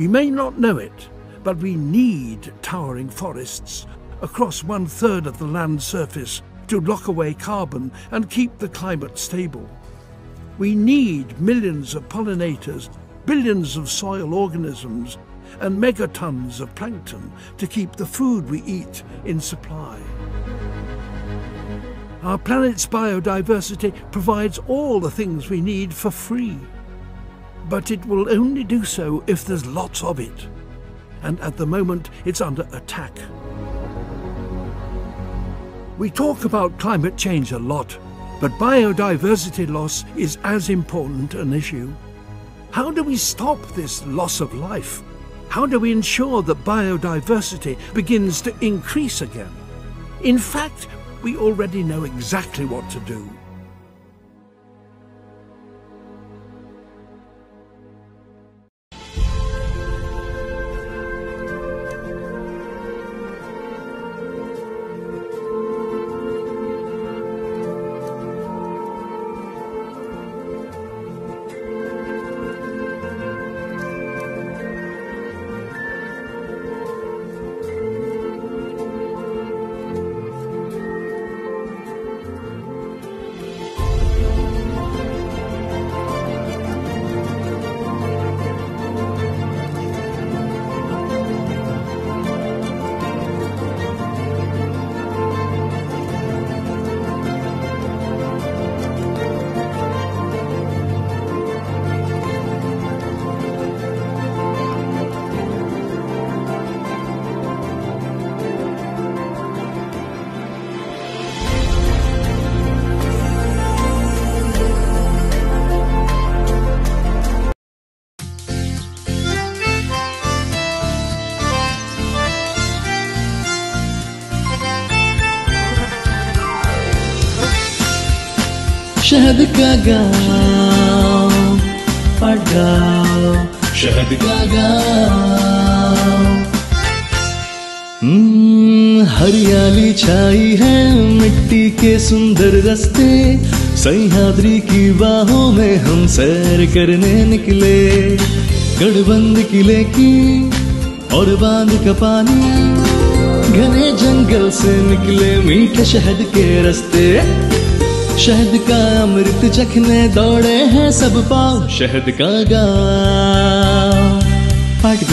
We may not know it, but we need towering forests across one third of the land surface to lock away carbon and keep the climate stable. We need millions of pollinators, billions of soil organisms, and megatons of plankton to keep the food we eat in supply. Our planet's biodiversity provides all the things we need for free but it will only do so if there's lots of it. And at the moment, it's under attack. We talk about climate change a lot, but biodiversity loss is as important an issue. How do we stop this loss of life? How do we ensure that biodiversity begins to increase again? In fact, we already know exactly what to do. शहद का गाँव पड़ाओ शहद का गाँव हम्म, हरियाली छाई है मिट्टी के सुंदर रस्ते सह्याद्री की बाहों में हम सैर करने निकले गढ़बंद किले की और बांध का पानी घने जंगल से निकले मीठे शहद के रस्ते शहद का अमृत चखने दौड़े हैं सब पाव शहद का गाँव पाट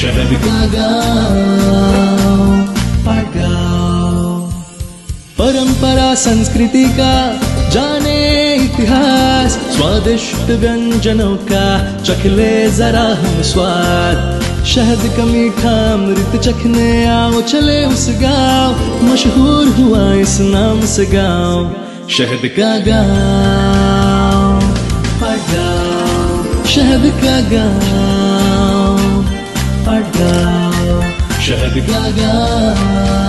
शहद का गाँव पाट परंपरा संस्कृति का जाने इतिहास स्वादिष्ट व्यंजनों का चखले जरा हम स्वाद शहद का मीठा अमृत चखने आओ चले उस गांव मशहूर हुआ इस नाम से गांव शहद का गांव शहद का गांव शहद का गांव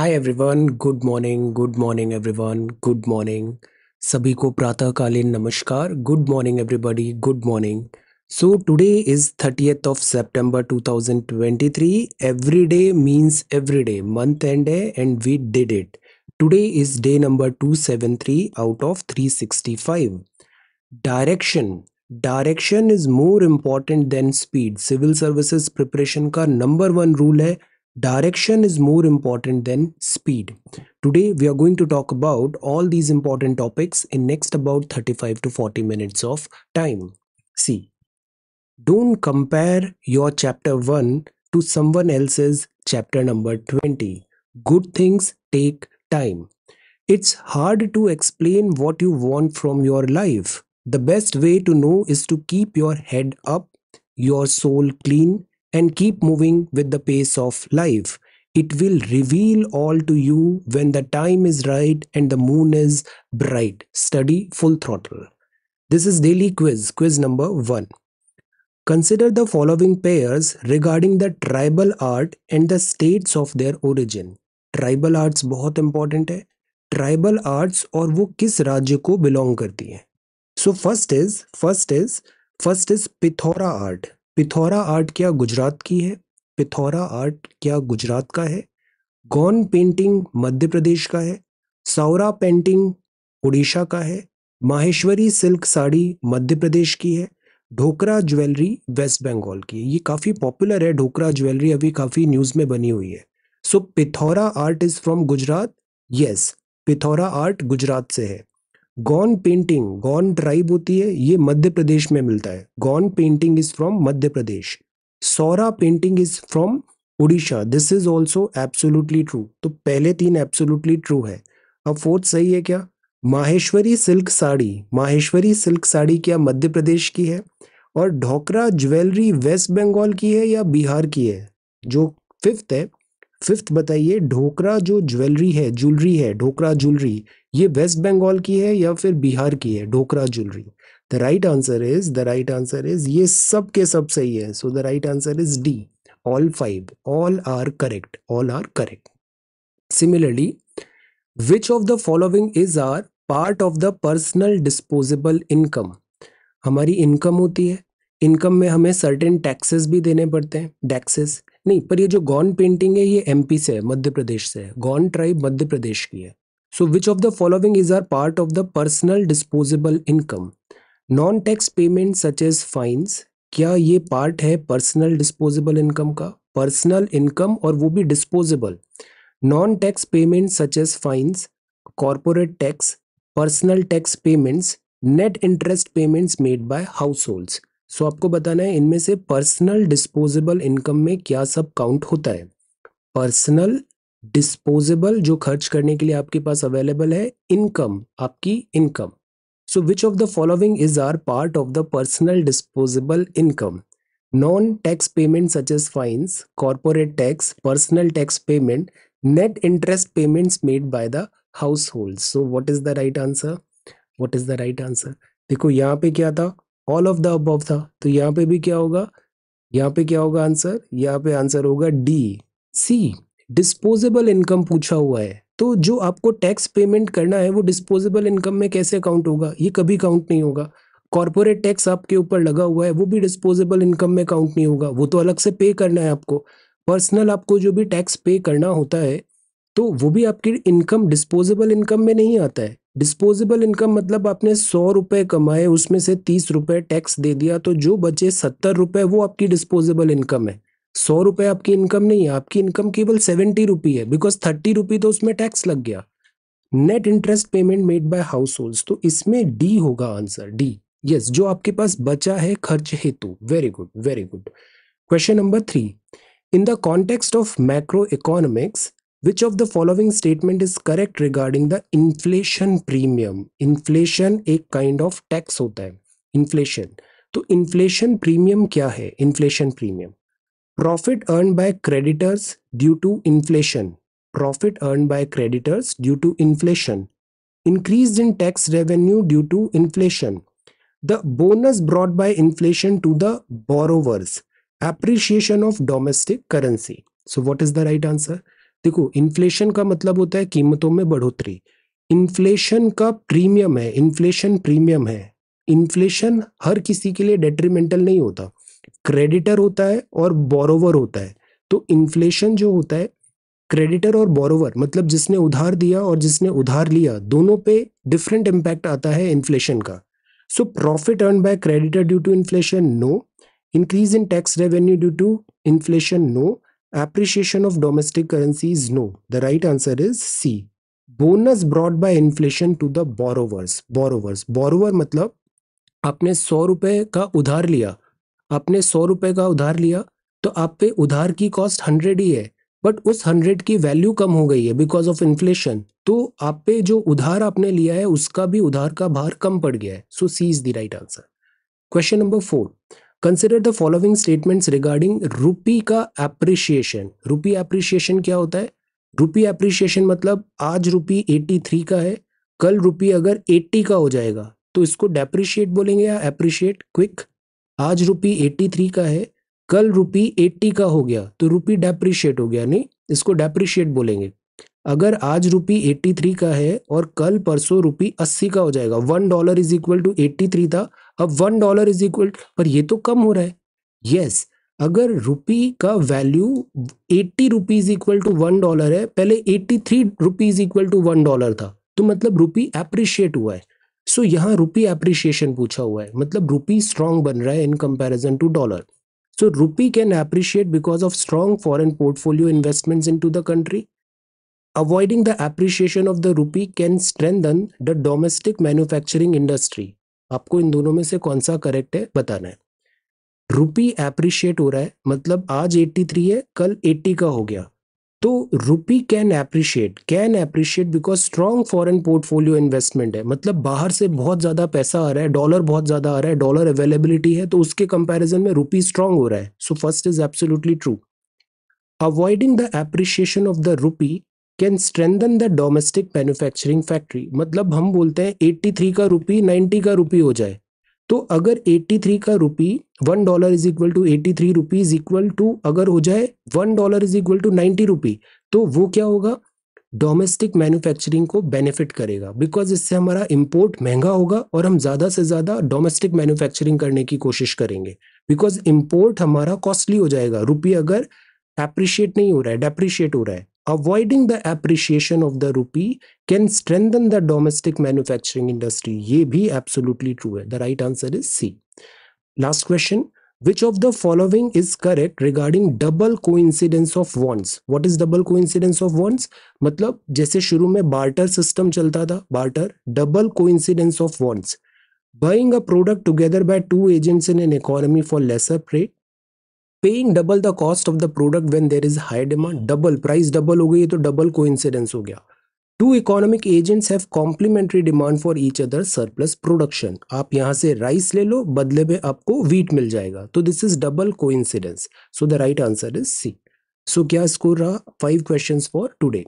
hi everyone good morning good morning everyone good morning सभी को प्रातःकालीन नमस्कार good morning everybody good morning so today is thirtieth of September 2023 every day means every day month end है and we did it today is day number 273 out of 365 direction direction is more important than speed civil services preparation का number one rule है direction is more important than speed today we are going to talk about all these important topics in next about 35 to 40 minutes of time see don't compare your chapter 1 to someone else's chapter number 20 good things take time it's hard to explain what you want from your life the best way to know is to keep your head up your soul clean and keep moving with the pace of life. It will reveal all to you when the time is right and the moon is bright. Study full throttle. This is daily quiz, quiz number 1. Consider the following pairs regarding the tribal art and the states of their origin. Tribal arts बहुत important है Tribal arts और वो किस राज्य को belong करती हैं So first is first is first is Pithora art. Pithora art क्या गुजरात की है पिथौरा आर्ट क्या गुजरात का है गौन पेंटिंग मध्य प्रदेश का है सौरा पेंटिंग उड़ीसा का है माहेश्वरी सिल्क साड़ी मध्य प्रदेश की है ढोकरा ज्वेलरी वेस्ट बंगाल की है ये काफ़ी पॉपुलर है ढोकरा ज्वेलरी अभी काफ़ी न्यूज़ में बनी हुई है so Pithora art is from Gujarat yes Pithora art Gujarat से है गॉन पेंटिंग गॉन ट्राइब होती है ये मध्य प्रदेश में मिलता है Gond painting is from Madhya Pradesh Saura painting is from Orissa this is also absolutely true तो पहले तीन एब्सोलूटली ट्रू है अब फोर्थ सही है क्या माहेश्वरी सिल्क साड़ी माहेश्वरी सिल्क साड़ी क्या मध्य प्रदेश की है और ढोकरा ज्वेलरी वेस्ट बंगाल की है या बिहार की है जो फिफ्थ है फिफ्थ बताइए ढोकरा जो ज्वेलरी है ज्वेलरी है ढोकरा ज्वेलरी ये वेस्ट बंगाल की है या फिर बिहार की है Dhokra jewellery the right answer is the right answer is ये सब के सब सही है so the right answer is D all five all are correct all are correct similarly which of the following is are part of the personal disposable income हमारी income होती है income में हमें सर्टेन टैक्सेस भी देने पड़ते हैं taxes नहीं पर ये जो गॉन पेंटिंग है ये एमपी से है मध्य प्रदेश से है गॉन ट्राइब मध्य प्रदेश की है so which of the following is are part of the personal disposable income non tax payment such as fines क्या ये पार्ट है पर्सनल डिस्पोजेबल इनकम का पर्सनल इनकम और वो भी disposable non tax payment such as fines corporate tax personal tax payments net interest payments made by households so आपको बताना है इनमें से पर्सनल डिस्पोजेबल इनकम में क्या सब काउंट होता है पर्सनल डिस्पोजेबल जो खर्च करने के लिए आपके पास अवेलेबल है इनकम आपकी income so which of the following is are part of the personal disposable income non tax payment such as fines corporate tax personal tax payment net interest payments made by the households so what is the right answer what is the right answer देखो यहाँ पे क्या था all of the above था तो यहाँ पे भी क्या होगा यहाँ पे क्या होगा आंसर यहाँ पे आंसर होगा डी सी डिस्पोजेबल इनकम पूछा हुआ है तो जो आपको टैक्स पेमेंट करना है वो डिस्पोजेबल इनकम में कैसे अकाउंट होगा ये कभी काउंट नहीं होगा कॉरपोरेट टैक्स आपके ऊपर लगा हुआ है वो भी डिस्पोजेबल इनकम में काउंट नहीं होगा वो तो अलग से पे करना है आपको पर्सनल आपको जो भी टैक्स पे करना होता है तो वो भी आपकी इनकम डिस्पोजेबल इनकम में नहीं आता है डिस्पोजेबल इनकम मतलब आपने सौ रुपये कमाए उसमें से तीस रुपये टैक्स दे दिया तो जो बचे सत्तर रुपये वो आपकी डिस्पोजेबल इनकम है सौ रुपये आपकी इनकम नहीं है आपकी इनकम केवल सेवेंटी रुपी है बिकॉज थर्टी रुपी तो उसमें टैक्स लग गया net interest payment made by households तो इसमें डी होगा आंसर डी यस yes, जो आपके पास बचा है खर्च हेतु very good very good question number three in the context of macro economics Which of the following statement is correct regarding the inflation premium? Inflation a kind of tax होता है inflation. तो inflation premium क्या है Inflation premium. Profit earned by creditors due to inflation. Profit earned by creditors due to inflation. Increased in tax revenue due to inflation. The bonus brought by inflation to the borrowers. Appreciation of domestic currency. So what is the right answer? देखो inflation का मतलब होता है कीमतों में बढ़ोतरी inflation का premium है इन्फ्लेशन प्रीमियम है इन्फ्लेशन हर किसी के लिए डेट्रीमेंटल नहीं होता क्रेडिटर होता है और बोरोवर होता है तो इन्फ्लेशन जो होता है क्रेडिटर और बोरोवर मतलब जिसने उधार दिया और जिसने उधार लिया दोनों पे डिफरेंट इम्पैक्ट आता है इन्फ्लेशन का so profit earn by creditor due to inflation no increase in tax revenue due to inflation no Appreciation of domestic currencies? No. The right answer is C. Bonus brought by inflation to the borrowers borrowers borrower मतलब आपने सौ रुपये का उधार लिया आपने सौ रुपये का उधार लिया तो आप पे उधार की कॉस्ट हंड्रेड ही है बट उस हंड्रेड की वैल्यू कम हो गई है बिकॉज ऑफ इन्फ्लेशन तो आप पे जो उधार आपने लिया है उसका भी उधार का भार कम पड़ गया है so C is the right answer question number four consider the following statement regarding rupee का एप्रिशिएशन रुपी एप्रिशिएशन क्या होता है रुपी एप्रिशिएशन मतलब आज रुपी 83 का है कल रूपी अगर 80 का हो जाएगा तो इसको डेप्रिशिएट बोलेंगे या एप्रिशिएट क्विक आज रुपी 83 का है कल रूपी 80 का हो गया तो रुपी डेप्रिशिएट हो गया नहीं इसको डेप्रिशिएट बोलेंगे अगर आज रुपी एट्टी थ्री का है और कल परसों रूपी अस्सी का हो जाएगा one dollar is equal to eighty three था अब वन डॉलर इज इक्वल पर ये तो कम हो रहा है यस अगर रुपी का value eighty rupees equal to one dollar है पहले eighty three rupees equal to one dollar था तो मतलब रुपी एप्रिशिएट हुआ है सो so, यहाँ रुपी एप्रिशिएशन पूछा हुआ है मतलब रुपी स्ट्रांग बन रहा है in comparison to dollar so rupee can appreciate because of strong foreign portfolio investment in to the country Avoiding the appreciation of the rupee can strengthen the domestic manufacturing industry आपको इन दोनों में से कौन सा correct है बताना है रुपी appreciate हो रहा है मतलब आज 83 है कल 80 का हो गया तो rupee can appreciate can appreciate because strong foreign portfolio investment है मतलब बाहर से बहुत ज़्यादा पैसा आ रहा है डॉलर बहुत ज़्यादा आ रहा है डॉलर अवेलेबिलिटी है तो उसके कंपेरिजन में रुपी स्ट्रांग हो रहा है so first is absolutely true avoiding the appreciation of the rupee can strengthen the domestic manufacturing factory मतलब हम बोलते हैं एट्टी थ्री का रुपी नाइन्टी का रुपी हो जाए तो अगर एट्टी थ्री का rupee one dollar is equal to eighty three rupee is equal to अगर हो जाए one dollar is equal to ninety rupee तो वो क्या होगा डोमेस्टिक मैन्युफैक्चरिंग को बेनिफिट करेगा बिकॉज इससे हमारा इम्पोर्ट महंगा होगा और हम ज़्यादा से ज़्यादा डोमेस्टिक मैन्युफैक्चरिंग करने की कोशिश करेंगे बिकॉज इम्पोर्ट हमारा कॉस्टली हो जाएगा रुपये अगर एप्रिशिएट नहीं हो रहा है डेप्रिशिएट हो रहा है avoiding the appreciation of the rupee can strengthen the domestic manufacturing industry ये भी एब्सोल्युटली ट्रू है the right answer is C last question Which of the following is correct regarding double coincidence of wants? What is double coincidence of wants? मतलब जैसे शुरू में barter system चलता था barter double coincidence of wants. Buying a product together by two agents in an economy for lesser rate paying double the cost of the product when there is high demand double price double हो गई तो double को हो गया two economic agents have complementary demand for each other surplus production आप यहाँ से rice ले लो बदले में आपको वीट मिल जाएगा तो दिस इज डबल को so the right answer is C सो क्या स्कोर रहा फाइव क्वेश्चन फॉर टूडे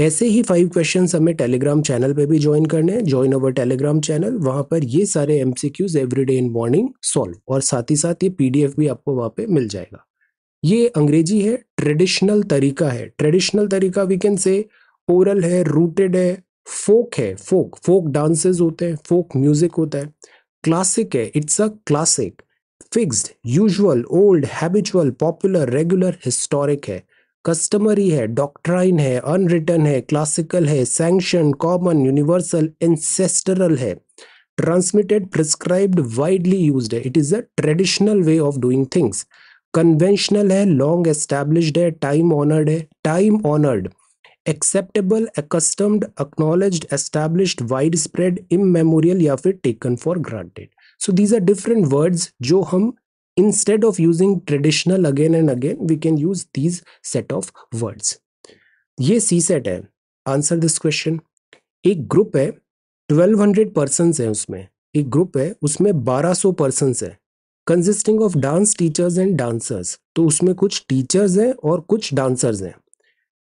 ऐसे ही फाइव क्वेश्चन हमें टेलीग्राम चैनल पे भी ज्वाइन करने हैं ज्वाइन ओवर टेलीग्राम चैनल वहां पर ये सारे MCQs everyday in morning solve और साथ ही साथ ये पीडीएफ भी आपको वहां पे मिल जाएगा ये अंग्रेजी है ट्रेडिशनल तरीका है ट्रेडिशनल तरीका वी कैन से ओरल है रूटेड है फोक है फोक फोक डांसेस होते हैं फोक म्यूजिक होता है क्लासिक है it's a classic fixed usual old habitual popular regular historic है कस्टमरी है डॉक्ट्राइन है अनरिटन है क्लासिकल है सैंक्शन कॉमन यूनिवर्सल एंसेस्टरल है ट्रांसमिटेड प्रिस्क्राइब्ड वाइडली यूज है it is a traditional way of doing things conventional है long established है time honoured है time honoured acceptable accustomed acknowledged widespread immemorial या फिर taken for granted so these are different words जो हम instead of using traditional again and again we can use these set of words ये CSAT है answer this question एक group है 1200 persons है उसमें एक ग्रुप है उसमें 1200 पर्सनस है consisting of dance teachers and dancers तो उसमें कुछ टीचर्स हैं और कुछ डांसर्स हैं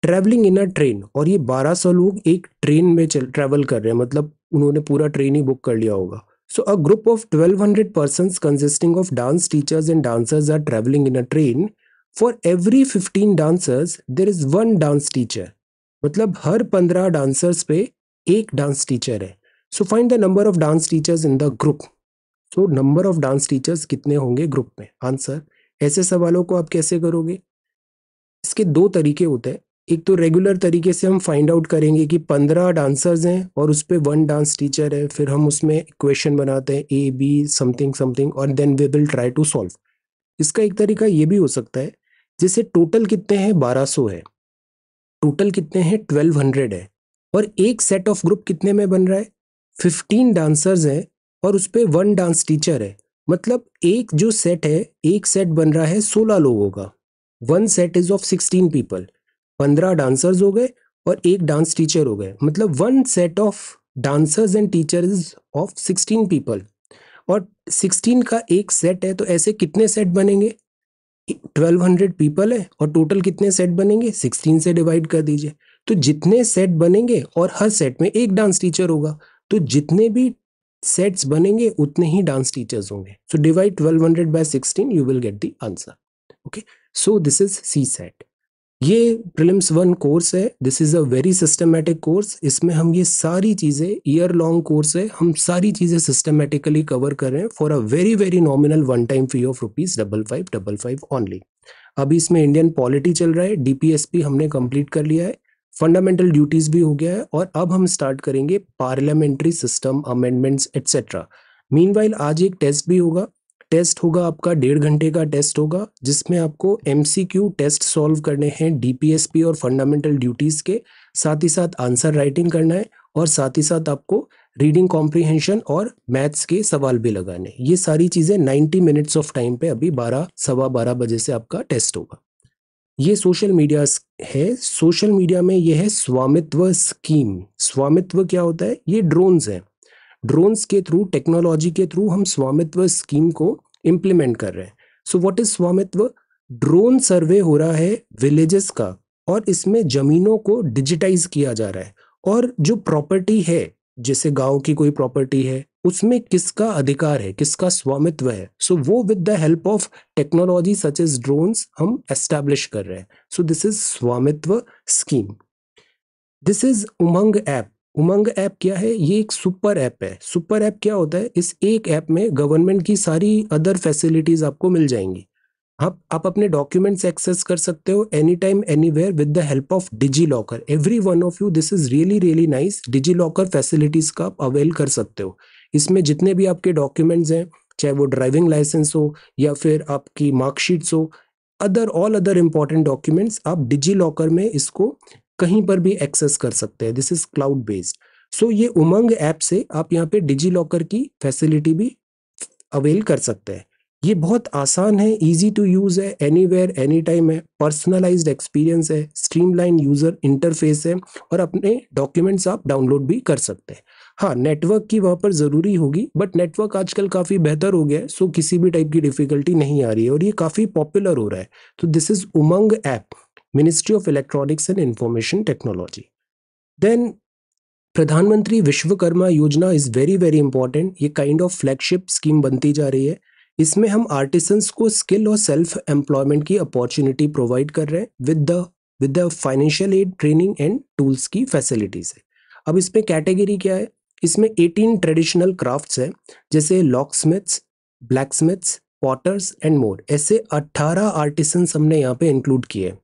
ट्रैवलिंग इन अ ट्रेन और ये 1200 लोग एक ट्रेन में चल ट्रैवल कर रहे हैं मतलब उन्होंने पूरा ट्रेन ही बुक कर लिया होगा So, a group of 1200 persons consisting of dance teachers and dancers are traveling in a train. For every 15 dancers, there is one dance teacher. मतलब हर 15 डांसर्स पे एक डांस टीचर है so find the number of dance teachers in the group so number of dance teachers कितने होंगे group में answer ऐसे सवालों को आप कैसे करोगे इसके दो तरीके होते हैं एक तो रेगुलर तरीके से हम फाइंड आउट करेंगे कि पंद्रह डांसर्स हैं और उस पर वन डांस टीचर है फिर हम उसमें इक्वेशन बनाते हैं ए बी समथिंग समथिंग और then we will try to solve इसका एक तरीका ये भी हो सकता है जैसे टोटल कितने हैं बारह सौ है टोटल कितने हैं ट्वेल्व हंड्रेड है और एक सेट ऑफ ग्रुप कितने में बन रहा है फिफ्टीन डांसर्स हैं और उस पर वन डांस टीचर है मतलब एक जो सेट है एक सेट बन रहा है सोलह लोगों का one set is of sixteen people पंद्रह डांसर्स हो गए और एक डांस टीचर हो गए मतलब one set of dancers and teachers of sixteen people और सिक्सटीन का एक सेट है तो ऐसे कितने सेट बनेंगे ट्वेल्व हंड्रेड पीपल है और टोटल कितने सेट बनेंगे सिक्सटीन से डिवाइड कर दीजिए तो जितने सेट बनेंगे और हर सेट में एक डांस टीचर होगा तो जितने भी सेट्स बनेंगे उतने ही डांस टीचर्स होंगे so divide hundred by sixteen you will get the answer okay so this is CSAT ये प्रिलिम्स वन कोर्स है this is a very systematic course इसमें हम ये सारी चीज़ें ईयर लॉन्ग कोर्स है हम सारी चीज़ें सिस्टमेटिकली कवर कर रहे हैं for a very very nominal one time fee of rupees double five double five only अभी इसमें इंडियन पॉलिटी चल रहा है डीपीएसपी हमने कंप्लीट कर लिया है फंडामेंटल ड्यूटीज़ भी हो गया है और अब हम स्टार्ट करेंगे parliamentary system amendments etcetera mean आज एक टेस्ट भी होगा टेस्ट होगा आपका डेढ़ घंटे का टेस्ट होगा जिसमें आपको एमसीक्यू टेस्ट सॉल्व करने हैं डीपीएसपी और फंडामेंटल ड्यूटीज़ के साथ ही साथ आंसर राइटिंग करना है और साथ ही साथ आपको रीडिंग कॉम्प्रिहेंशन और मैथ्स के सवाल भी लगाने ये सारी चीज़ें 90 मिनट्स ऑफ टाइम पे अभी बारह सवा बारह बजे से आपका टेस्ट होगा ये सोशल मीडिया है सोशल मीडिया में ये है स्वामित्व स्कीम स्वामित्व क्या होता है ये ड्रोन्स हैं ड्रोन्स के थ्रू टेक्नोलॉजी के थ्रू हम स्वामित्व स्कीम को इम्प्लीमेंट कर रहे हैं so what is Swamitva drone survey हो रहा है विलेजेस का और इसमें जमीनों को डिजिटाइज किया जा रहा है और जो प्रॉपर्टी है जैसे गांव की कोई प्रॉपर्टी है उसमें किसका अधिकार है किसका स्वामित्व है सो so, वो with the help of technology such as drones हम एस्टेब्लिश कर रहे हैं so this is Swamitva scheme this is Umang app Umang app क्या है ये एक सुपर ऐप है सुपर ऐप क्या होता है इस एक ऐप में गवर्नमेंट की सारी अदर फैसिलिटीज़ आपको मिल जाएंगी आप आप अपने डॉक्यूमेंट्स एक्सेस कर सकते हो any time anywhere with the help of DigiLocker every one of you this is really really nice DigiLocker facilities का आप अवेल कर सकते हो इसमें जितने भी आपके डॉक्यूमेंट्स हैं चाहे वो ड्राइविंग लाइसेंस हो या फिर आपकी मार्कशीट्स हो other all other important documents आप डिजी लॉकर में इसको कहीं पर भी एक्सेस कर सकते हैं this is cloud based so ये उमंग ऐप से आप यहाँ पे डिजी लॉकर की फैसिलिटी भी अवेल कर सकते हैं ये बहुत आसान है इजी टू यूज़ है एनी वेयर एनी टाइम है पर्सनलाइज एक्सपीरियंस है स्ट्रीमलाइन यूज़र इंटरफेस है और अपने डॉक्यूमेंट्स आप डाउनलोड भी कर सकते हैं हाँ नेटवर्क की वहाँ पर ज़रूरी होगी बट नेटवर्क आजकल काफ़ी बेहतर हो गया है सो किसी भी टाइप की डिफ़िकल्टी नहीं आ रही है और ये काफ़ी पॉपुलर हो रहा है तो this is Umang app ministry of electronics and information technology then Pradhan Mantri Vishwakarma Yojana is very very important ये काइंड ऑफ फ्लैगशिप स्कीम बनती जा रही है इसमें हम आर्टिसंस को स्किल और सेल्फ एम्प्लॉयमेंट की अपॉर्चुनिटी प्रोवाइड कर रहे हैं with the with the financial aid training and tools की फैसिलिटीज है अब इसमें कैटेगरी क्या है इसमें एटीन ट्रेडिशनल क्राफ्ट है जैसे locksmiths blacksmiths potters and more ऐसे अट्ठारह आर्टिसंस हमने यहाँ पे इंक्लूड किए हैं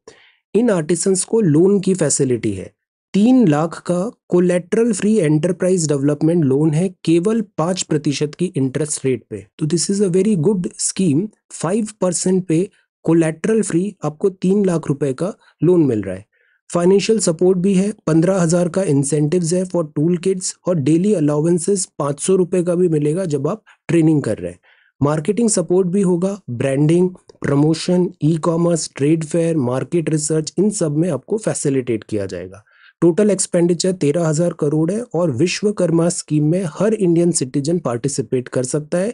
इन आर्टिसंस को लोन की फैसिलिटी है तीन लाख का collateral free enterprise development loan है केवल पांच प्रतिशत की इंटरेस्ट रेट पे तो this is a very good scheme five percent पे कोलेट्रल फ्री आपको तीन लाख रुपए का लोन मिल रहा है फाइनेंशियल सपोर्ट भी है पंद्रह हज़ार का इंसेंटिव है फॉर टूल किट्स और डेली अलाउंसेस पांच सौ रुपये का भी मिलेगा जब आप ट्रेनिंग कर रहे हैं मार्केटिंग सपोर्ट भी होगा branding promotion e commerce trade fair market research इन सब में आपको फैसिलिटेट किया जाएगा टोटल एक्सपेंडिचर तेरह हजार करोड़ है और विश्वकर्मा स्कीम में हर इंडियन सिटीजन पार्टिसिपेट कर सकता है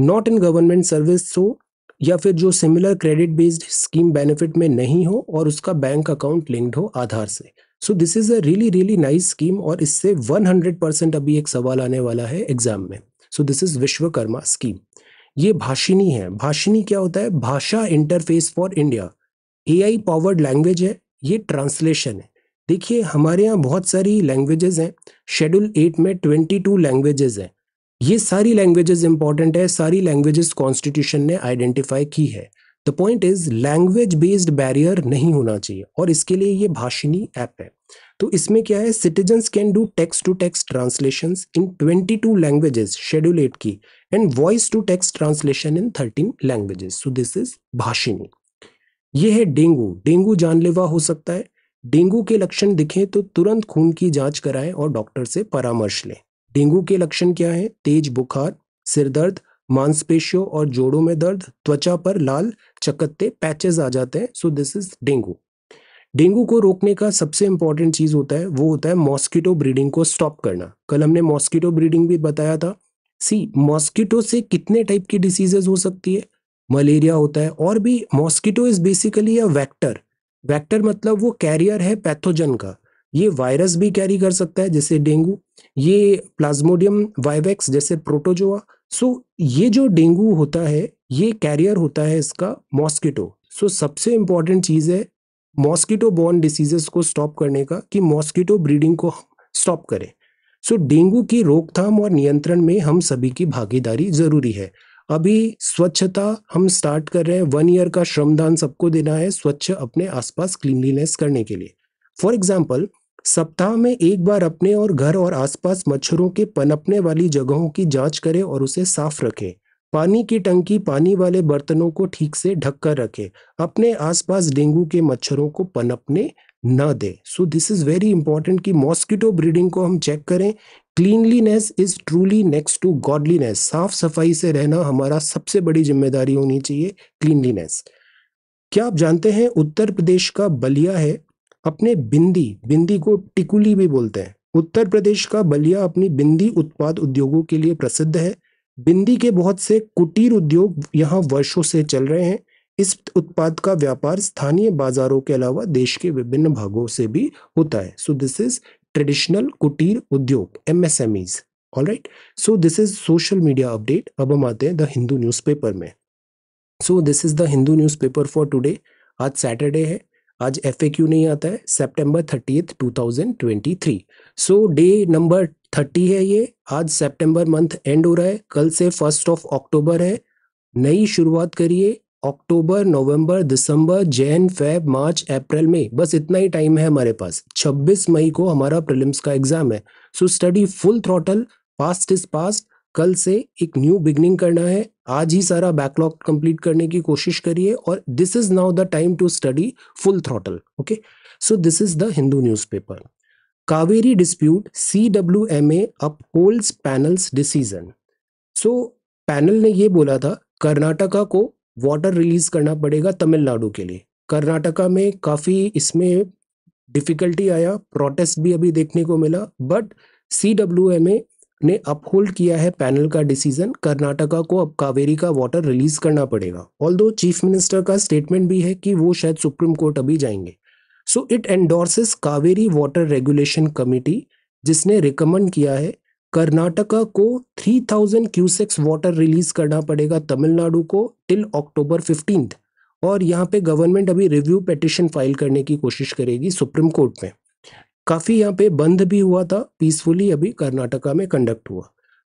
नॉट इन गवर्नमेंट सर्विस हो या फिर जो similar credit based scheme benefit में नहीं हो और उसका बैंक अकाउंट लिंक्ड हो आधार से so this is a really really nice scheme और इससे 100 परसेंट अभी एक सवाल आने वाला है एग्जाम में so this is Vishwakarma scheme ये भाषिनी है भाषिनी क्या होता है Bhasha interface for India AI powered language है ये ट्रांसलेशन है देखिए हमारे यहाँ बहुत सारी लैंग्वेजेस हैं शेड्यूल एट में ट्वेंटी टू लैंग्वेजेस हैं ये सारी लैंग्वेजेस इंपॉर्टेंट है सारी लैंग्वेजेस कॉन्स्टिट्यूशन ने आइडेंटिफाई की है the point is language based barrier नहीं होना चाहिए और इसके लिए ये भाषिनी ऐप है तो इसमें क्या है citizens can do text to text translation in twenty two languages schedule eight की and voice to text translation in thirteen languages so this is Bhashini ये है डेंगू डेंगू जानलेवा हो सकता है डेंगू के लक्षण दिखें तो तुरंत खून की जांच कराएं और डॉक्टर से परामर्श लें डेंगू के लक्षण क्या है तेज बुखार सिरदर्द मांसपेशियों और जोड़ों में दर्द त्वचा पर लाल चकत्ते पैचेस आ जाते हैं so this is dengue dengue को रोकने का सबसे इंपॉर्टेंट चीज़ होता है वो होता है मॉस्किटो ब्रीडिंग को स्टॉप करना कल हमने मॉस्किटो ब्रीडिंग भी बताया था सी मॉस्किटो से कितने टाइप की डिसीजेज हो सकती है मलेरिया होता है और भी mosquito is basically a vector vector मतलब वो कैरियर है पैथोजन का ये वायरस भी कैरी कर सकता है जैसे डेंगू ये प्लाज्मोडियम वाइवेक्स जैसे प्रोटोजोआ सो so, ये जो डेंगू होता है ये कैरियर होता है इसका मॉस्किटो सो so, सबसे इंपॉर्टेंट चीज़ है मॉस्किटो बॉर्न डिसीजेस को स्टॉप करने का कि मॉस्किटो ब्रीडिंग को स्टॉप करें सो so, डेंगू की रोकथाम और नियंत्रण में हम सभी की भागीदारी जरूरी है अभी स्वच्छता हम स्टार्ट कर रहे हैं वन ईयर का श्रमदान सबको देना है स्वच्छ अपने आसपास क्लीनलीनेस करने के लिए फॉर एग्जाम्पल सप्ताह में एक बार अपने और घर और आसपास मच्छरों के पनपने वाली जगहों की जांच करें और उसे साफ रखें पानी की टंकी पानी वाले बर्तनों को ठीक से ढककर रखें अपने आसपास डेंगू के मच्छरों को पनपने न दें so this is very important कि मॉस्किटो ब्रीडिंग को हम चेक करें cleanliness is truly next to godliness साफ सफाई से रहना हमारा सबसे बड़ी जिम्मेदारी होनी चाहिए क्लीनलीनेस क्या आप जानते हैं उत्तर प्रदेश का बलिया है अपने बिंदी बिंदी को टिकुली भी बोलते हैं उत्तर प्रदेश का बलिया अपनी बिंदी उत्पाद उद्योगों के लिए प्रसिद्ध है बिंदी के बहुत से कुटीर उद्योग यहाँ वर्षों से चल रहे हैं इस उत्पाद का व्यापार स्थानीय बाजारों के अलावा देश के विभिन्न भागों से भी होता है सो दिस इज ट्रेडिशनल कुटीर उद्योग M M S MSMEs all right so this is social media update अब हम आते हैं द हिंदू न्यूज़पेपर में so this is the Hindu newspaper for today आज सैटरडे है आज एफ नहीं आता है September thirtieth two thousand twenty three so day number thirty है ये आज सितंबर मंथ एंड हो रहा है कल से फर्स्ट ऑफ अक्टूबर है नई शुरुआत करिए अक्टूबर नवंबर दिसंबर जैन फेब मार्च अप्रैल में बस इतना ही टाइम है हमारे पास 26 मई को हमारा प्रिलिम्स का एग्जाम है so study full throttle past is past कल से एक न्यू बिगनिंग करना है आज ही सारा बैकलॉग कंप्लीट करने की कोशिश करिए और this is now the time to study full throttle okay so this is the Hindu newspaper Kaveri dispute CWMA upholds panel's decision so panel ने यह बोला था कर्नाटका को वाटर रिलीज करना पड़ेगा तमिलनाडु के लिए कर्नाटका में काफ़ी इसमें डिफ़िकल्टी आया प्रोटेस्ट भी अभी देखने को मिला but C W M A ने अपहोल्ड किया है पैनल का डिसीजन कर्नाटका को अब कावेरी का वाटर रिलीज करना पड़ेगा ऑल चीफ मिनिस्टर का स्टेटमेंट भी है कि वो शायद सुप्रीम कोर्ट अभी जाएंगे so it endorses Kaveri water regulation committee जिसने रिकमेंड किया है कर्नाटका को 3000 क्यूसेक्स वाटर रिलीज करना पड़ेगा तमिलनाडु को टिल अक्टूबर फिफ्टीन और यहाँ पे गवर्नमेंट अभी रिव्यू पेटिशन फाइल करने की कोशिश करेगी सुप्रीम कोर्ट में काफ़ी यहाँ पे बंद भी हुआ था पीसफुली अभी कर्नाटका में कंडक्ट हुआ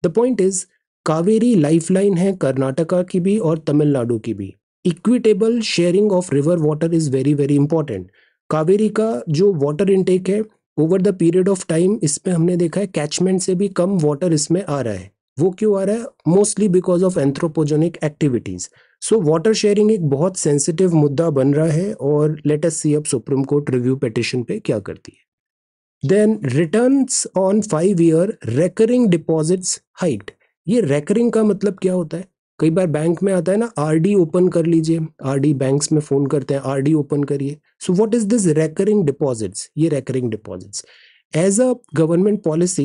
the point is Kaveri lifeline है कर्नाटका की भी और तमिलनाडु की भी equitable sharing of river water is very very important Kaveri का जो वाटर इनटेक है over the period of time इसमें हमने देखा है कैचमेंट से भी कम वाटर इसमें आ रहा है वो क्यों आ रहा है mostly because of anthropogenic activities so water sharing एक बहुत सेंसिटिव मुद्दा बन रहा है और लेट अस सी अब सुप्रीम कोर्ट रिव्यू पिटिशन पे क्या करती है then return on five year recurring deposits hiked ये रेकरिंग का मतलब क्या होता है कई बार बैंक में आता है ना आरडी ओपन कर लीजिए आरडी बैंक्स में फोन करते हैं आरडी ओपन करिए so what is this recurring deposits ये recurring deposits as a government policy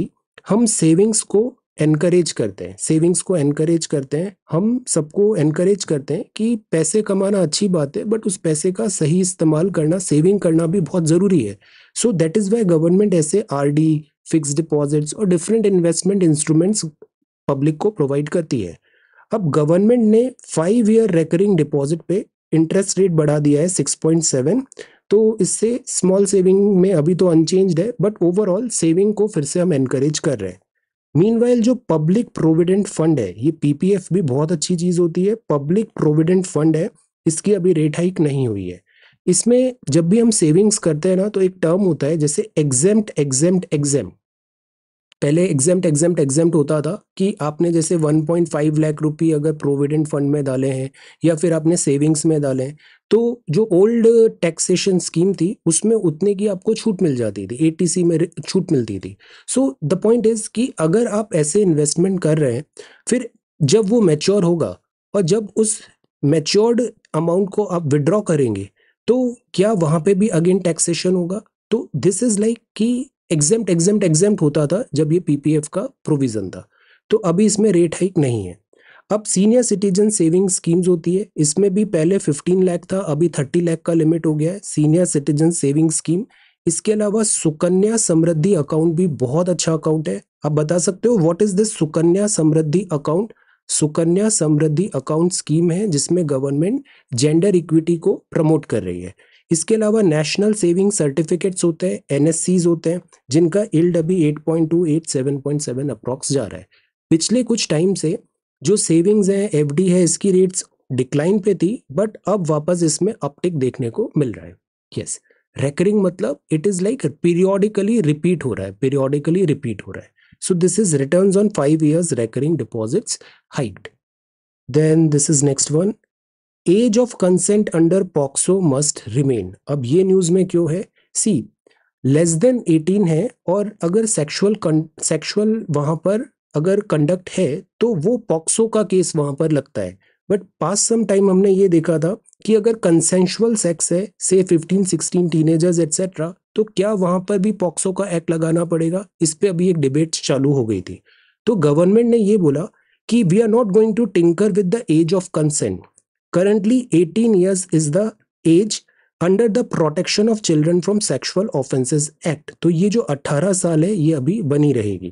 हम सेविंग्स को एनकरेज करते हैं सेविंग्स को एनकरेज करते हैं हम सबको एनकरेज करते हैं कि पैसे कमाना अच्छी बात है बट उस पैसे का सही इस्तेमाल करना सेविंग करना भी बहुत ज़रूरी है so that is why government ऐसे आर डी फिक्स डिपॉजिट्स और डिफरेंट इन्वेस्टमेंट इंस्ट्रूमेंट्स पब्लिक को प्रोवाइड करती है अब गवर्नमेंट ने फाइव ईयर रेकरिंग डिपॉजिट पे इंटरेस्ट रेट बढ़ा दिया है सिक्स पॉइंट सेवन तो इससे स्मॉल सेविंग में अभी तो अनचेंज है बट ओवरऑल सेविंग को फिर से हम एनकरेज कर रहे हैं मीन जो पब्लिक प्रोविडेंट फंड है ये पीपीएफ भी बहुत अच्छी चीज़ होती है पब्लिक प्रोविडेंट फंड है इसकी अभी रेट हाइक नहीं हुई है इसमें जब भी हम सेविंग्स करते हैं ना तो एक टर्म होता है जैसे एग्जेम्प्ट एग्जेम्प्ट एग्जेम्प्ट पहले एग्जाम्ट एग्जाम्ट एग्जाम्ट होता था कि आपने जैसे 1.5 लाख रुपये अगर प्रोविडेंट फंड में डाले हैं या फिर आपने सेविंग्स में डाले हैं तो जो ओल्ड टैक्सेशन स्कीम थी उसमें उतने की आपको छूट मिल जाती थी एटीसी में छूट मिलती थी सो द पॉइंट इज़ कि अगर आप ऐसे इन्वेस्टमेंट कर रहे हैं फिर जब वो मैच्योर होगा और जब उस मैच्योर्ड अमाउंट को आप विड्रॉ करेंगे तो क्या वहाँ पे भी अगेन टैक्सेशन होगा तो दिस इज़ लाइक कि एग्जेम्प्ट एग्जेम्प्ट एग्जेम्प्ट होता था जब ये पीपीएफ का प्रोविज़न था तो अभी इसमें रेट हाइक नहीं है अब सीनियर सिटीजन सेविंग स्कीम्स होती है इसमें भी पहले 15 लाख था अभी 30 लाख का लिमिट हो गया है सीनियर सिटीजन सेविंग स्कीम इसके अलावा सुकन्या समृद्धि अकाउंट भी बहुत अच्छा अकाउंट है आप बता सकते हो what is this Sukanya Samriddhi account Sukanya Samriddhi account scheme है जिसमें गवर्नमेंट जेंडर इक्विटी को प्रमोट कर रही है इसके अलावा नेशनल सेविंग सर्टिफिकेट्स होते हैं एन होते हैं जिनका इल्ड अभी सेवन पॉइंट सेवन अप्रॉक्स जा रहा है पिछले कुछ टाइम से जो सेविंग्स हैं एफ है इसकी रेट्स डिक्लाइन पे थी बट अब वापस इसमें अपटिक देखने को मिल रहा है यस yes. रेकरिंग मतलब it is like periodically repeat हो रहा है पीरियोडिकली रिपीट हो रहा है so this is return on five years recurring deposits hiked. Then this is next one age of consent under POCSO must remain अब ये news में क्यों है सी लेस देन 18 है और अगर सेक्सुअल सेक्सुअल वहां पर अगर कंडक्ट है तो वो पॉक्सो का केस वहां पर लगता है बट पास सम टाइम हमने ये देखा था कि अगर कंसेंशुअल सेक्स है से 15, 16 टीनेजर्स एटसेट्रा तो क्या वहां पर भी पॉक्सो का एक्ट लगाना पड़ेगा इस पर अभी एक डिबेट चालू हो गई थी तो गवर्नमेंट ने ये बोला कि we are not going to tinker with the age of consent Currently, 18 years is the age under the protection of children from sexual offences act तो ये जो 18 साल है ये अभी बनी रहेगी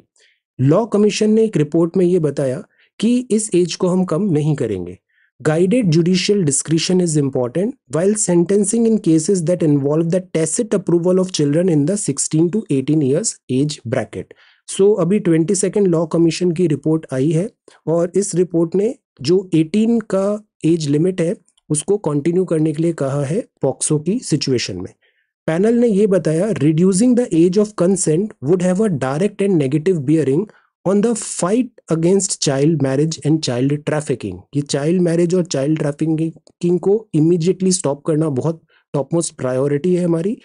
लॉ कमीशन ने एक रिपोर्ट में ये बताया कि इस एज को हम कम नहीं करेंगे guided judicial discretion is important while sentencing in cases that involve the tacit approval of children in the 16 to 18 years age bracket so अभी ट्वेंटी सेकेंड लॉ कमीशन की रिपोर्ट आई है और इस रिपोर्ट ने जो 18 का एज लिमिट है उसको कंटिन्यू करने के लिए कहा है पॉक्सो की सिचुएशन में पैनल ने यह बताया reducing the age of consent would have a direct and negative bearing on the fight against child marriage and child trafficking ये चाइल्ड मैरिज और चाइल्ड ट्रैफिकिंग को इमीडिएटली स्टॉप करना बहुत टॉप मोस्ट प्रायोरिटी है हमारी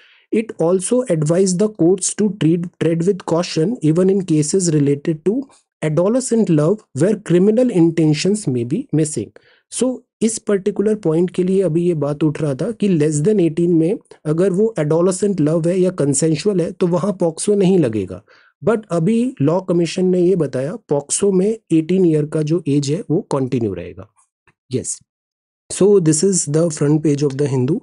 it also advise the courts to treat, tread with caution even in cases related to adolescent love where criminal intentions may be missing so इस particular point के लिए अभी ये बात उठ रहा था कि लेस देन एटीन में अगर वो एडोलसेंट लव है या कंसेंशुअल है तो वहां पॉक्सो नहीं लगेगा बट अभी लॉ कमीशन ने ये बताया पॉक्सो में एटीन ईयर का जो एज है वो कंटिन्यू रहेगा yes so this is the front page of the Hindu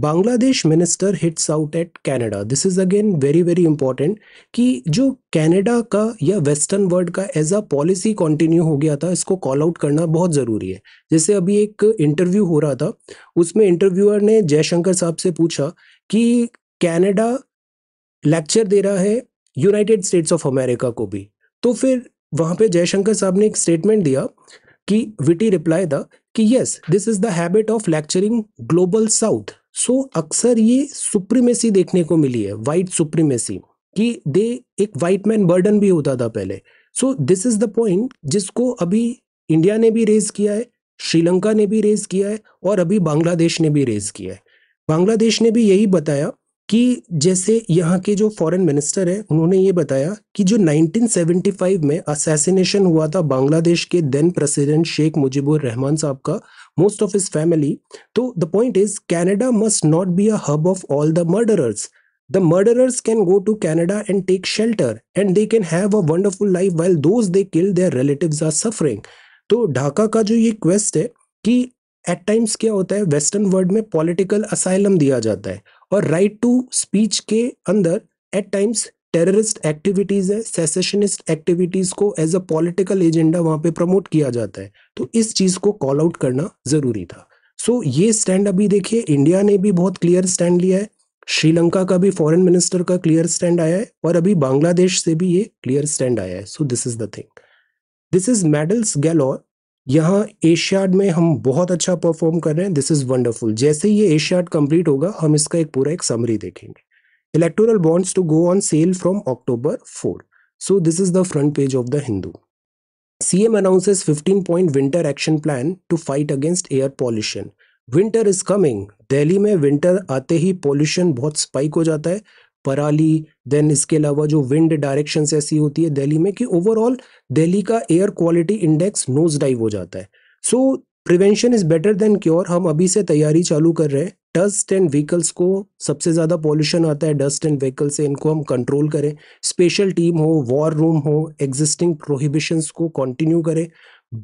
Bangladesh minister hits out at Canada this is again very very important कि जो कनाडा का या वेस्टर्न वर्ल्ड का एज अ पॉलिसी कंटिन्यू हो गया था इसको कॉल आउट करना बहुत ज़रूरी है जैसे अभी एक इंटरव्यू हो रहा था उसमें इंटरव्यूअर ने जयशंकर साहब से पूछा कि कैनेडा लेक्चर दे रहा है यूनाइटेड स्टेट्स ऑफ अमेरिका को भी तो फिर वहाँ पे जयशंकर साहब ने एक स्टेटमेंट दिया कि विटी रिप्लाई द कि yes this is the habit of lecturing global south so so, अक्सर ये सुप्रीमेसी देखने को मिली है वाइट सुप्रीमेसी कि दे एक वाइट मैन बर्डन भी होता था पहले so this is the point जिसको अभी इंडिया ने भी रेज किया है श्रीलंका ने भी रेज किया है और अभी बांग्लादेश ने भी रेज किया है बांग्लादेश ने भी यही बताया कि जैसे यहाँ के जो फॉरेन मिनिस्टर है उन्होंने ये बताया कि जो 1975 में असैसिनेशन हुआ था बांग्लादेश के देन प्रेसिडेंट शेख मुजीबुर रहमान साहब का most of his family. So the point is, Canada must not be a hub of all the murderers. The murderers can go to Canada and take shelter and they can have a wonderful life while those they kill, their relatives are suffering. तो ढाका का जो ये quest है कि eight times क्या होता है western world में पॉलिटिकल असाइलम दिया जाता है और राइट टू स्पीच के अंदर एट टाइम्स टेररिस्ट एक्टिविटीज़ है सेसेशनिस्ट एक्टिविटीज़ को एज अ पॉलिटिकल एजेंडा वहां पे प्रमोट किया जाता है तो इस चीज़ को कॉल आउट करना ज़रूरी था सो so, ये स्टैंड अभी देखिए इंडिया ने भी बहुत क्लियर स्टैंड लिया है श्रीलंका का भी फॉरेन मिनिस्टर का क्लियर स्टैंड आया है और अभी बांग्लादेश से भी ये क्लियर स्टैंड आया है so this is the thing this is medals galore यहाँ एशियाड में हम बहुत अच्छा परफॉर्म कर रहे हैं दिस इज़ वंडरफुल जैसे ही ये एशियाड कंप्लीट होगा हम इसका एक पूरा एक समरी देखेंगे electoral bonds to go on sale from October 4. So this is the front page of the Hindu. CM announces 15 point winter action plan to fight against air pollution. Winter is coming Delhi में winter आते ही pollution बहुत spike हो जाता है पराली then इसके अलावा जो विंड डायरेक्शन ऐसी होती है दिल्ली में कि ओवरऑल दिल्ली का air quality index nose dive हो जाता है so prevention is better than cure हम अभी से तैयारी चालू कर रहे हैं डस्ट एंड व्हीकल्स को सबसे ज़्यादा पॉल्यूशन आता है डस्ट एंड व्हीकल से इनको हम कंट्रोल करें स्पेशल टीम हो वॉर रूम हो एग्जिस्टिंग प्रोहिबिशंस को कंटिन्यू करें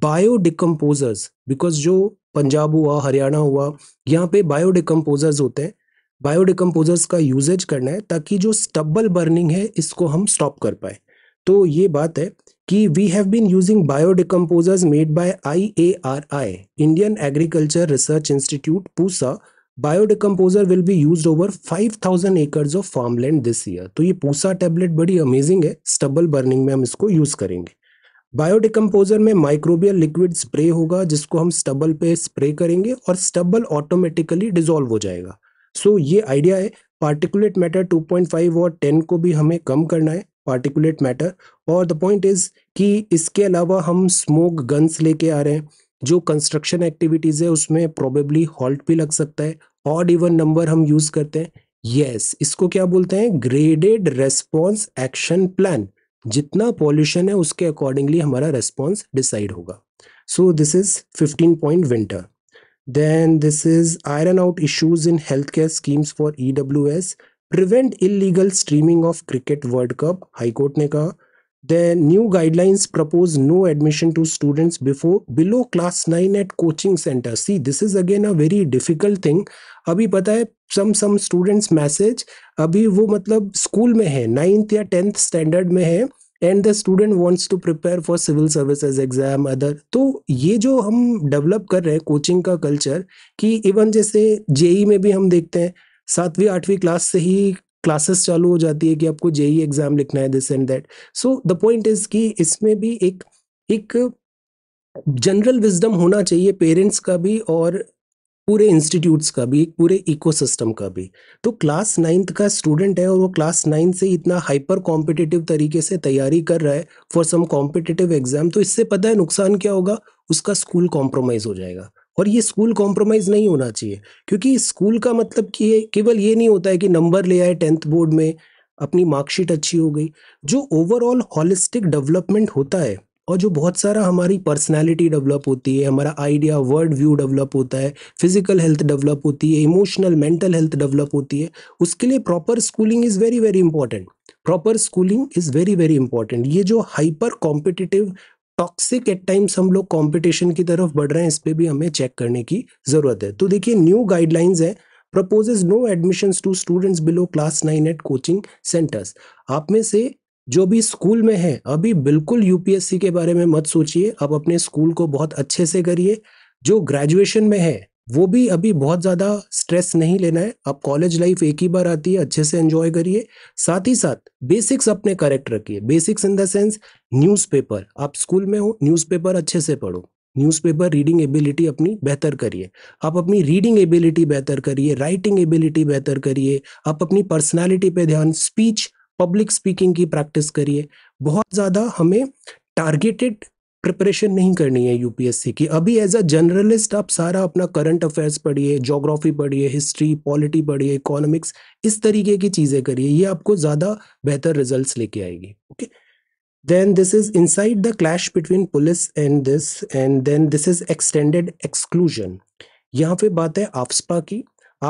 बायो डिकम्पोजर्स बिकॉज जो पंजाब हुआ हरियाणा हुआ यहाँ पे बायो डिकम्पोजर्स होते हैं बायो डिकम्पोजर्स का यूजेज करना है ताकि जो स्टब्बल बर्निंग है इसको हम स्टॉप कर पाए तो ये बात है कि we have been using bio decomposers made by I A R I Indian agriculture research institute Pusa biodecomposer will be use over 5000 acres of farm land this year तो ये पूसा टेबलेट बड़ी अमेजिंग है स्टबल बर्निंग में हम इसको use करेंगे बायोडिकम्पोजर में microbial liquid spray होगा जिसको हम स्टबल पे स्प्रे करेंगे और स्टबल ऑटोमेटिकली डिजोल्व हो जाएगा सो so, ये आइडिया है पार्टिकुलेट मैटर 2.5 और 10 को भी हमें कम करना है पार्टिकुलेट मैटर और द पॉइंट इज़ कि इसके अलावा हम स्मोक गन्स लेके आ रहे हैं जो कंस्ट्रक्शन एक्टिविटीज़ है उसमें प्रोबेबली हॉल्ट भी लग सकता है ऑड इवन नंबर हम यूज़ करते हैं यस yes, इसको क्या बोलते हैं ग्रेडेड रेस्पॉन्स एक्शन प्लान जितना पॉल्यूशन है उसके अकॉर्डिंगली हमारा रेस्पॉन्स डिसाइड होगा so this is fifteen point winter then this is iron out issues in health care schemes for E W S prevent illegal streaming of cricket world cup high court ने कहा The new guidelines propose no admission to students before below class 9 at coaching center. See, this is again a very difficult thing. अभी पता है सम some students message अभी वो मतलब school में है नाइन्थ या टेंथ स्टैंडर्ड में है and the student wants to prepare for civil services exam other तो ये जो हम डेवलप कर रहे हैं कोचिंग का कल्चर कि इवन जैसे जेई e में भी हम देखते हैं सातवीं आठवीं क्लास से ही क्लासेस चालू हो जाती है कि आपको जेई एग्जाम लिखना है this and that so the point is कि इसमें भी एक एक जनरल विजडम होना चाहिए पेरेंट्स का भी और पूरे इंस्टीट्यूट्स का भी पूरे इकोसिस्टम का भी तो क्लास नाइन्थ का स्टूडेंट है और वो क्लास नाइन्थ से इतना हाइपर कॉम्पिटिटिव तरीके से तैयारी कर रहा है फॉर सम कॉम्पिटिटिव एग्जाम तो इससे पता है नुकसान क्या होगा उसका स्कूल कॉम्प्रोमाइज़ हो जाएगा और ये स्कूल कॉम्प्रोमाइज़ नहीं होना चाहिए क्योंकि स्कूल का मतलब कि है केवल ये नहीं होता है कि नंबर ले आए टेंथ बोर्ड में अपनी मार्कशीट अच्छी हो गई जो ओवरऑल हॉलिस्टिक डेवलपमेंट होता है और जो बहुत सारा हमारी पर्सनालिटी डेवलप होती है हमारा आइडिया वर्ल्ड व्यू डेवलप होता है फिजिकल हेल्थ डेवलप होती है इमोशनल मेंटल हेल्थ डेवलप होती है उसके लिए proper schooling is very very important proper schooling is very very important ये जो hyper competitive toxic at times हम लोग कॉम्पिटिशन की तरफ बढ़ रहे हैं इस पर भी हमें चेक करने की ज़रूरत है तो देखिए न्यू गाइडलाइंस है proposes no admission to students below class nine at coaching centres आप में से जो भी स्कूल में है अभी बिल्कुल यूपीएससी के बारे में मत सोचिए आप अपने स्कूल को बहुत अच्छे से करिए जो ग्रेजुएशन में है वो भी अभी बहुत ज़्यादा स्ट्रेस नहीं लेना है आप कॉलेज लाइफ एक ही बार आती है अच्छे से एंजॉय करिए साथ ही साथ बेसिक्स अपने करेक्ट रखिए basics in the sense newspaper आप स्कूल में हो न्यूज़पेपर अच्छे से पढ़ो न्यूज़पेपर रीडिंग एबिलिटी अपनी बेहतर करिए आप अपनी रीडिंग एबिलिटी बेहतर करिए राइटिंग एबिलिटी बेहतर करिए आप अपनी पर्सनैलिटी पे ध्यान स्पीच पब्लिक स्पीकिंग की प्रैक्टिस करिए बहुत ज़्यादा हमें टारगेटेड प्रिपरेशन नहीं करनी है यूपीएससी की अभी एज अ जर्नलिस्ट आप सारा अपना करंट अफेयर्स पढ़िए जोग्राफी पढ़िए हिस्ट्री पॉलिटी पढ़िए इकोनॉमिक्स इस तरीके की चीज़ें करिए ये आपको ज़्यादा बेहतर रिजल्ट लेके आएगी okay then this is inside the clash between police and this and then this is extended exclusion यहाँ पे बात है आफ्सपा की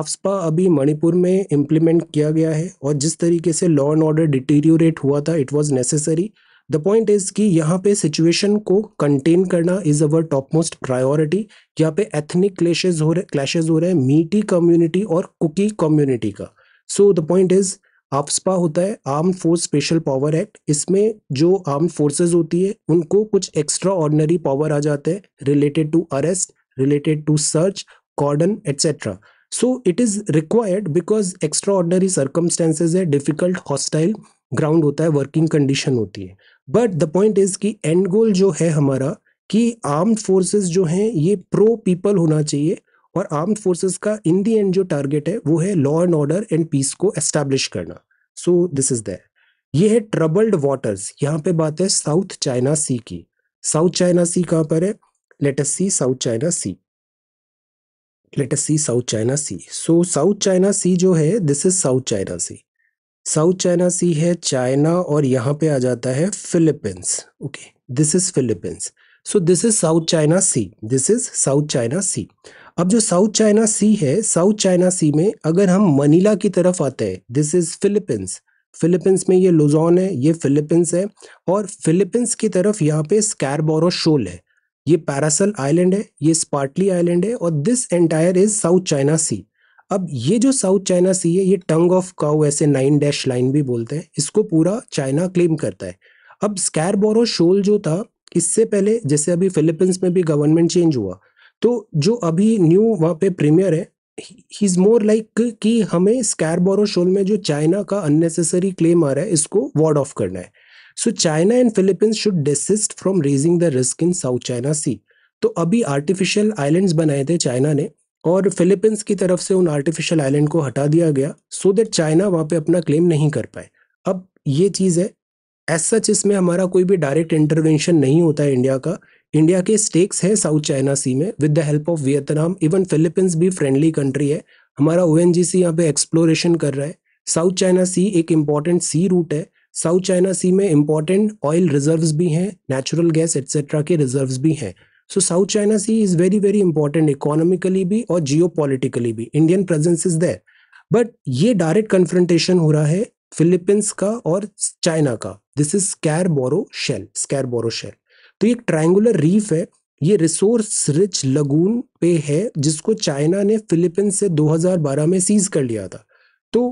आफ्सपा अभी मणिपुर में इम्प्लीमेंट किया गया है और जिस तरीके से लॉ एंड ऑर्डर डिटेरियोरेट हुआ था it was necessary the point is कि यहाँ पे सिचुएशन को कंटेन करना is our top most priority यहाँ पे एथनिक क्लेशेज हो रहे क्लैशेज हो रहे हैं मीटी कम्युनिटी और कुकी कम्युनिटी का so the point is AFSPA होता है arm force special power act इसमें जो आर्म फोर्सेज होती है उनको कुछ एक्स्ट्रा ऑर्डनरी पावर आ जाते हैं related to arrest related to search cordon etcetera so it is required because extraordinary circumstances है डिफिकल्ट हॉस्टाइल ग्राउंड होता है वर्किंग कंडीशन होती है बट द पॉइंट इज कि एंड गोल जो है हमारा कि आर्म्ड फोर्सेस जो हैं ये प्रो पीपल होना चाहिए और आर्म्ड फोर्सेस का इन दी एंड जो टारगेट है वो है law and order and peace को एस्टेब्लिश करना सो दिस इज दैट ये है ट्रबल्ड वाटर्स यहाँ पे बात है साउथ चाइना सी की साउथ चाइना सी कहाँ पर है as sea South China Sea as sea South China Sea so South China Sea जो है this is South China Sea South China Sea है चाइना और यहाँ पे आ जाता है Philippines okay this is Philippines so this is South China Sea this is South China Sea अब जो साउथ चाइना सी है साउथ चाइना सी में अगर हम मनीला की तरफ आते हैं दिस इज फिलीपींस फिलीपींस में ये लुजॉन है ये फिलीपींस है और फिलीपींस की तरफ यहाँ पे स्कैरबोरो शोल है ये पैरासल आइलैंड है ये स्पार्टली आइलैंड है और this entire is South China Sea अब ये जो साउथ चाइना सी है ये टंग ऑफ काउ ऐसे नाइन डैश लाइन भी बोलते हैं इसको पूरा चाइना क्लेम करता है अब स्कैरबोरो शोल जो था इससे पहले जैसे अभी फिलीपींस में भी गवर्नमेंट चेंज हुआ तो जो अभी न्यू वहाँ पे प्रीमियर है ही इज़ मोर लाइक कि हमें स्कैरबोरो शोल में जो चाइना का अननेसेसरी क्लेम आ रहा है इसको वार्ड ऑफ करना है so China and Philippines should desist from raising the risk in South China Sea तो अभी आर्टिफिशियल आइलैंड्स बनाए थे चाइना ने और फिलीपींस की तरफ से उन आर्टिफिशियल आइलैंड को हटा दिया गया सो दैट चाइना वहाँ पे अपना क्लेम नहीं कर पाए अब ये चीज़ है एज सच इसमें हमारा कोई भी डायरेक्ट इंटरवेंशन नहीं होता है इंडिया का इंडिया के स्टेक्स है साउथ चाइना सी में with the help of Vietnam even Philippines भी फ्रेंडली कंट्री है हमारा ओ एन जी सी यहाँ पे एक्सप्लोरेशन कर रहा है साउथ चाइना सी एक इम्पॉर्टेंट सी रूट है साउथ चाइना सी में इम्पॉर्टेंट ऑयल रिजर्व्स भी हैं नेचुरल गैस एट्सेट्रा के रिजर्व्स भी हैं so South China Sea is very very important economically भी और जियो पॉलिटिकली भी Indian presence is there but ये डायरेक्ट कन्फ्रंटेशन हो रहा है फिलिपींस का और चाइना का this is Scarborough Shoal Scarborough Shoal तो एक ट्राइंगुलर रीफ है ये रिसोर्स रिच लगून पे है जिसको चाइना ने फिलीपींस से 2012 में सीज कर लिया था तो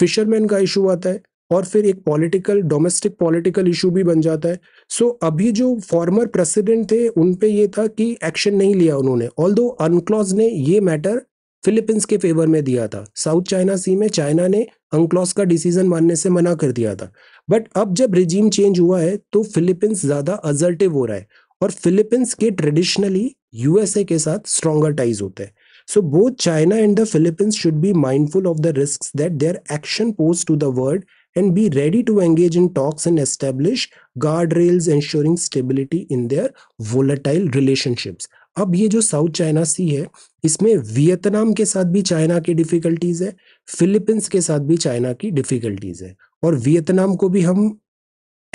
फिशरमैन का इशू आता है और फिर एक पॉलिटिकल डोमेस्टिक पॉलिटिकल इशू भी बन जाता है सो so, अभी जो फॉर्मर प्रेसिडेंट थे उन पे ये था कि एक्शन नहीं लिया उन्होंने ऑल दो अनक्लॉज ने ये मैटर फिलीपींस के फेवर में दिया था साउथ चाइना सी में चाइना ने अनक्लॉज का डिसीजन मानने से मना कर दिया था बट अब जब रिजीम चेंज हुआ है तो फिलीपींस ज़्यादा अजर्टिव हो रहा है और फिलीपींस के ट्रेडिशनली यूएसए के साथ स्ट्रॉन्गर टाइज होते हैं so both China and the Philippines should be mindful of the risk that their action pose to the world and be ready to engage in talks and establish guardrails ensuring stability in their volatile relationships. अब ये जो South China Sea है इसमें Vietnam के साथ भी China की difficulties है फिलीपींस के साथ भी चाइना की डिफिकल्टीज है और वियतनाम को भी हम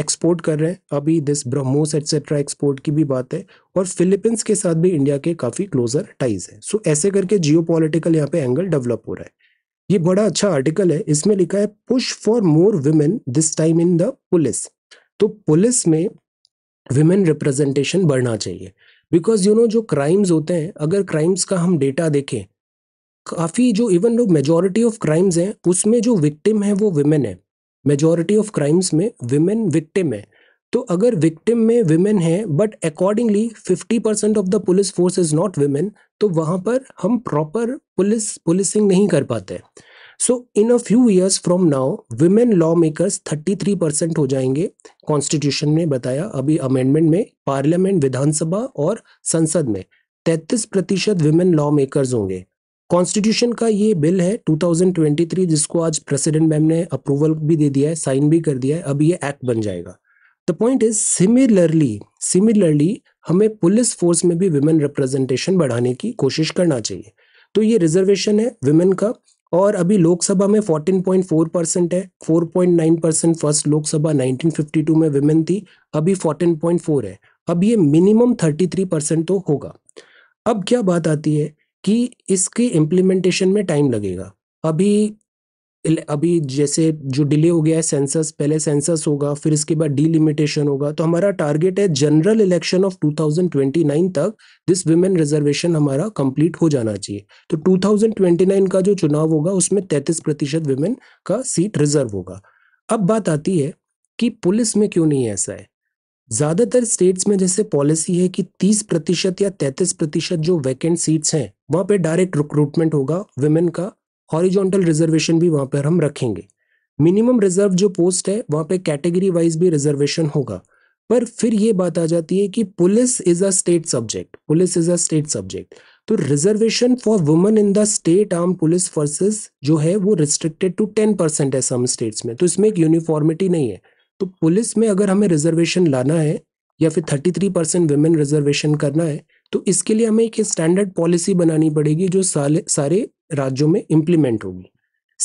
एक्सपोर्ट कर रहे हैं अभी दिस ब्रह्मोस एट्सेट्रा एक्सपोर्ट की भी बात है और फिलीपींस के साथ भी इंडिया के काफ़ी क्लोजर टाइज है सो ऐसे करके जियो पॉलिटिकल यहाँ पे एंगल डेवलप हो रहा है ये बड़ा अच्छा आर्टिकल है इसमें लिखा है push for more women this time in the police तो पुलिस में वुमेन रिप्रेजेंटेशन बढ़ना चाहिए बिकॉज यू नो जो क्राइम्स होते हैं अगर क्राइम्स का हम डेटा देखें काफ़ी जो इवन लोग मेजॉरिटी ऑफ क्राइम्स हैं उसमें जो विक्टिम है वो विमेन है मेजोरिटी ऑफ क्राइम्स में विमेन विक्टिम है तो अगर विक्टिम में विमेन है but accordingly 50 percent of the police force is not women तो वहाँ पर हम प्रॉपर पुलिस पुलिसिंग नहीं कर पाते so in a few years from now women law makers three percent हो जाएंगे कॉन्स्टिट्यूशन ने बताया अभी अमेंडमेंट में पार्लियामेंट विधानसभा और संसद में तैतीस प्रतिशत विमेन लॉ मेकर्स होंगे कॉन्स्टिट्यूशन का ये बिल है 2023 जिसको आज प्रेसिडेंट मैम ने अप्रूवल भी दे दिया है साइन भी कर दिया है अब ये एक्ट बन जाएगा the point is similarly similarly हमें पुलिस फोर्स में भी वुमेन रिप्रेजेंटेशन बढ़ाने की कोशिश करना चाहिए तो ये रिजर्वेशन है वुमेन का और अभी लोकसभा में 14.4 परसेंट है 4.9 परसेंट फर्स्ट लोकसभा 1952 में वुमेन थी अभी 14.4 है अब ये मिनिमम 33 परसेंट तो होगा अब क्या बात आती है कि इसके इम्प्लीमेंटेशन में टाइम लगेगा अभी अभी जैसे जो डिले हो गया है सेंसस पहले सेंसस होगा फिर इसके बाद डीलिमिटेशन होगा तो हमारा टारगेट है जनरल इलेक्शन ऑफ 2029 तक दिस विमेन रिजर्वेशन हमारा कंप्लीट हो जाना चाहिए तो 2029 का जो चुनाव होगा उसमें 33 प्रतिशत विमेन का सीट रिजर्व होगा अब बात आती है कि पुलिस में क्यों नहीं ऐसा है ज़्यादातर स्टेट्स में जैसे पॉलिसी है कि 30 प्रतिशत या 33 प्रतिशत जो वैकेंट सीट्स हैं वहां पे डायरेक्ट रिक्रूटमेंट होगा वुमेन का हॉरिजॉन्टल रिजर्वेशन भी वहां पर हम रखेंगे मिनिमम रिजर्व जो पोस्ट है वहां पे कैटेगरी वाइज भी रिजर्वेशन होगा पर फिर ये बात आ जाती है कि police is a state subject police is a state subject तो reservation for women in the state arm police forces जो है वो रिस्ट्रिक्टेड टू टेन परसेंट है सम स्टेट्स में तो इसमें एक यूनिफॉर्मिटी नहीं है तो पुलिस में अगर हमें रिजर्वेशन लाना है या फिर thirty three percent women reservation करना है तो इसके लिए हमें एक स्टैंडर्ड पॉलिसी बनानी पड़ेगी जो साले सारे राज्यों में इम्प्लीमेंट होगी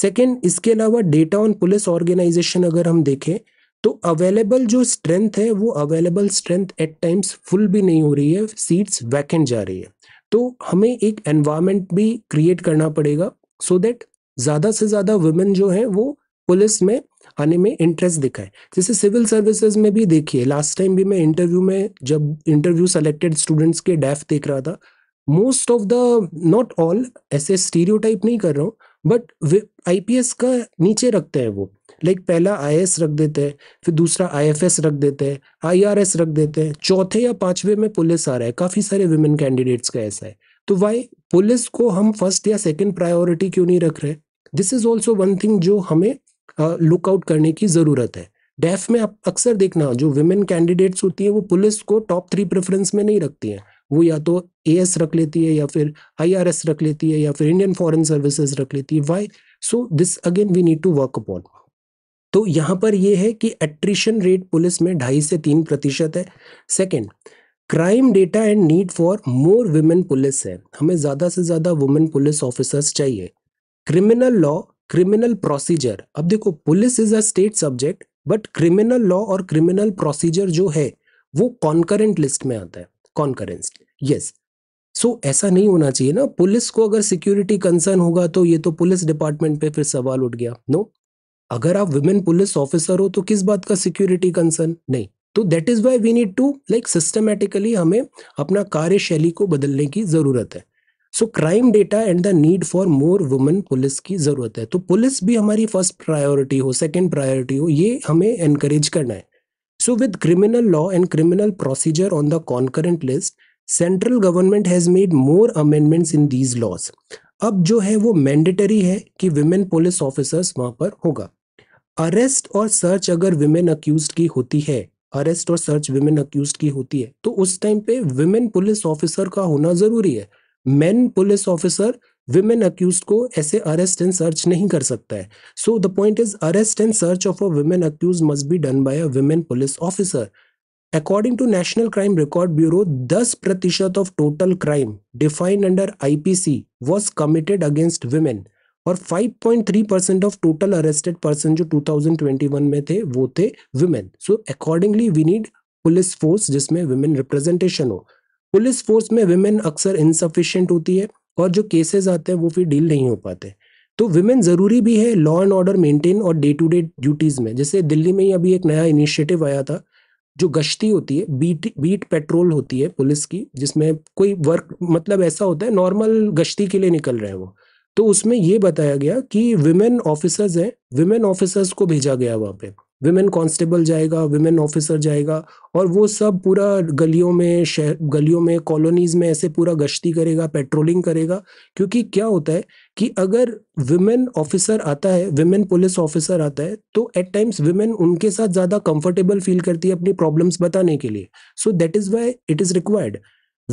सेकेंड इसके अलावा डेटा ऑन पुलिस ऑर्गेनाइजेशन अगर हम देखें तो अवेलेबल जो स्ट्रेंथ है वो available strength at times full भी नहीं हो रही है सीट्स वैकेंट जा रही है तो हमें एक एनवायरमेंट भी क्रिएट करना पड़ेगा सो so दैट ज़्यादा से ज़्यादा वुमेन जो है वो पुलिस में आने में इंटरेस्ट दिखाए जैसे सिविल सर्विसेज में भी देखिए लास्ट टाइम भी मैं इंटरव्यू में जब इंटरव्यू सेलेक्टेड स्टूडेंट्स के डेफ देख रहा था most of the not all ऐसे स्टीरियो नहीं कर रहा हूँ बट आई का नीचे रखते हैं वो लाइक पहला आई रख देते हैं फिर दूसरा आई रख देते हैं आई रख देते हैं चौथे या पांचवे में पुलिस आ रहा है काफ़ी सारे वुमेन कैंडिडेट्स का ऐसा है तो वाई पुलिस को हम फर्स्ट या सेकेंड प्रायोरिटी क्यों नहीं रख रहे this is also one thing जो हमें लुकआउट करने की ज़रूरत है डेफ में आप अक्सर देखना जो विमेन कैंडिडेट्स होती हैं वो पुलिस को टॉप थ्री प्रेफरेंस में नहीं रखती हैं वो या तो ए रख लेती है या फिर आई रख लेती है या फिर इंडियन फॉरन सर्विसेज रख लेती है why so this again we need to work upon तो यहाँ पर यह है कि एट्रिशन रेट पुलिस में ढाई से तीन प्रतिशत है second crime data and need for more women police है हमें ज़्यादा से ज़्यादा वुमेन पुलिस ऑफिसर्स चाहिए क्रिमिनल लॉ क्रिमिनल प्रोसीजर अब देखो police is a state subject but criminal law और क्रिमिनल प्रोसीजर जो है वो कॉन्करेंट लिस्ट में आता है कॉन्करेंस यस सो ऐसा नहीं होना चाहिए ना पुलिस को अगर सिक्योरिटी कंसर्न होगा तो ये तो पुलिस डिपार्टमेंट पे फिर सवाल उठ गया नो no? अगर आप वुमेन पुलिस ऑफिसर हो तो किस बात का सिक्योरिटी कंसर्न नहीं तो that is why we need to like systematically हमें अपना कार्यशैली को बदलने की जरूरत है so crime data and the need for more women police की ज़रूरत है तो पुलिस भी हमारी फर्स्ट प्रायोरिटी हो सेकेंड प्रायोरिटी हो ये हमें एनकरेज करना है so with criminal law and criminal procedure on the concurrent list central government has made more amendments in these laws अब जो है वो मैंडेटरी है कि वुमेन पुलिस ऑफिसर्स वहां पर होगा अरेस्ट और सर्च अगर वुमेन अक्यूज की होती है अरेस्ट और सर्च वुमेन अक्यूज की होती है तो उस टाइम पे वुमेन पुलिस ऑफिसर का होना ज़रूरी है men police officer women accused को ऐसे अरेस्ट एंड सर्च नहीं कर सकता है so the point is arrest and search of a women accused must be done by a women police officer according to national crime record bureau दस प्रतिशत of total crime defined under IPC was committed against women और five point three percent of total arrested person जो two thousand twenty one में थे वो थे women so accordingly we need police force जिसमें women representation हो police force में women अक्सर इनसफिशियंट होती है और जो केसेस आते हैं वो फिर डील नहीं हो पाते तो वुमेन ज़रूरी भी है लॉ एंड ऑर्डर मेंटेन और डे टू डे ड्यूटीज़ में जैसे दिल्ली में ही अभी एक नया इनिशिएटिव आया था जो गश्ती होती है बीट बीट पेट्रोल होती है पुलिस की जिसमें कोई वर्क मतलब ऐसा होता है नॉर्मल गश्ती के लिए निकल रहे हैं वो तो उसमें ये बताया गया कि विमेन ऑफिसर्स हैं विमेन ऑफिसर्स को भेजा गया वहाँ पे विमेन कांस्टेबल जाएगा विमेन ऑफिसर जाएगा और वो सब पूरा गलियों में शहर गलियों में कॉलोनीज में ऐसे पूरा गश्ती करेगा पेट्रोलिंग करेगा क्योंकि क्या होता है कि अगर विमेन ऑफिसर आता है विमेन पुलिस ऑफिसर आता है तो एट टाइम्स विमेन उनके साथ ज़्यादा कंफर्टेबल फील करती है अपनी प्रॉब्लम्स बताने के लिए so that is why it is required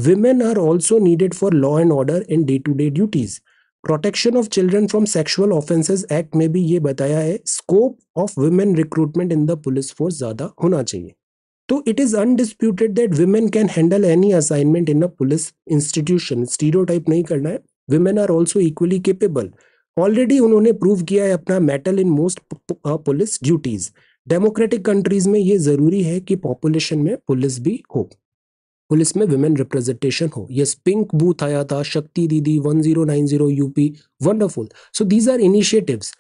women are also needed for law and order in day to day duties protection of children from sexual offences act में भी ये बताया है scope of women recruitment in the police force ज़्यादा होना चाहिए तो it is undisputed that women can handle any assignment in a police institution stereo नहीं करना है women are also equally capable already उन्होंने प्रूव किया है अपना mettle in most police duties democratic countries में ये ज़रूरी है कि पॉपुलेशन में पुलिस भी हो पुलिस में वुमेन रिप्रेजेंटेशन हो यस पिंक बूथ आया था Shakti Didi 1090 UP wonderful so these are initiatives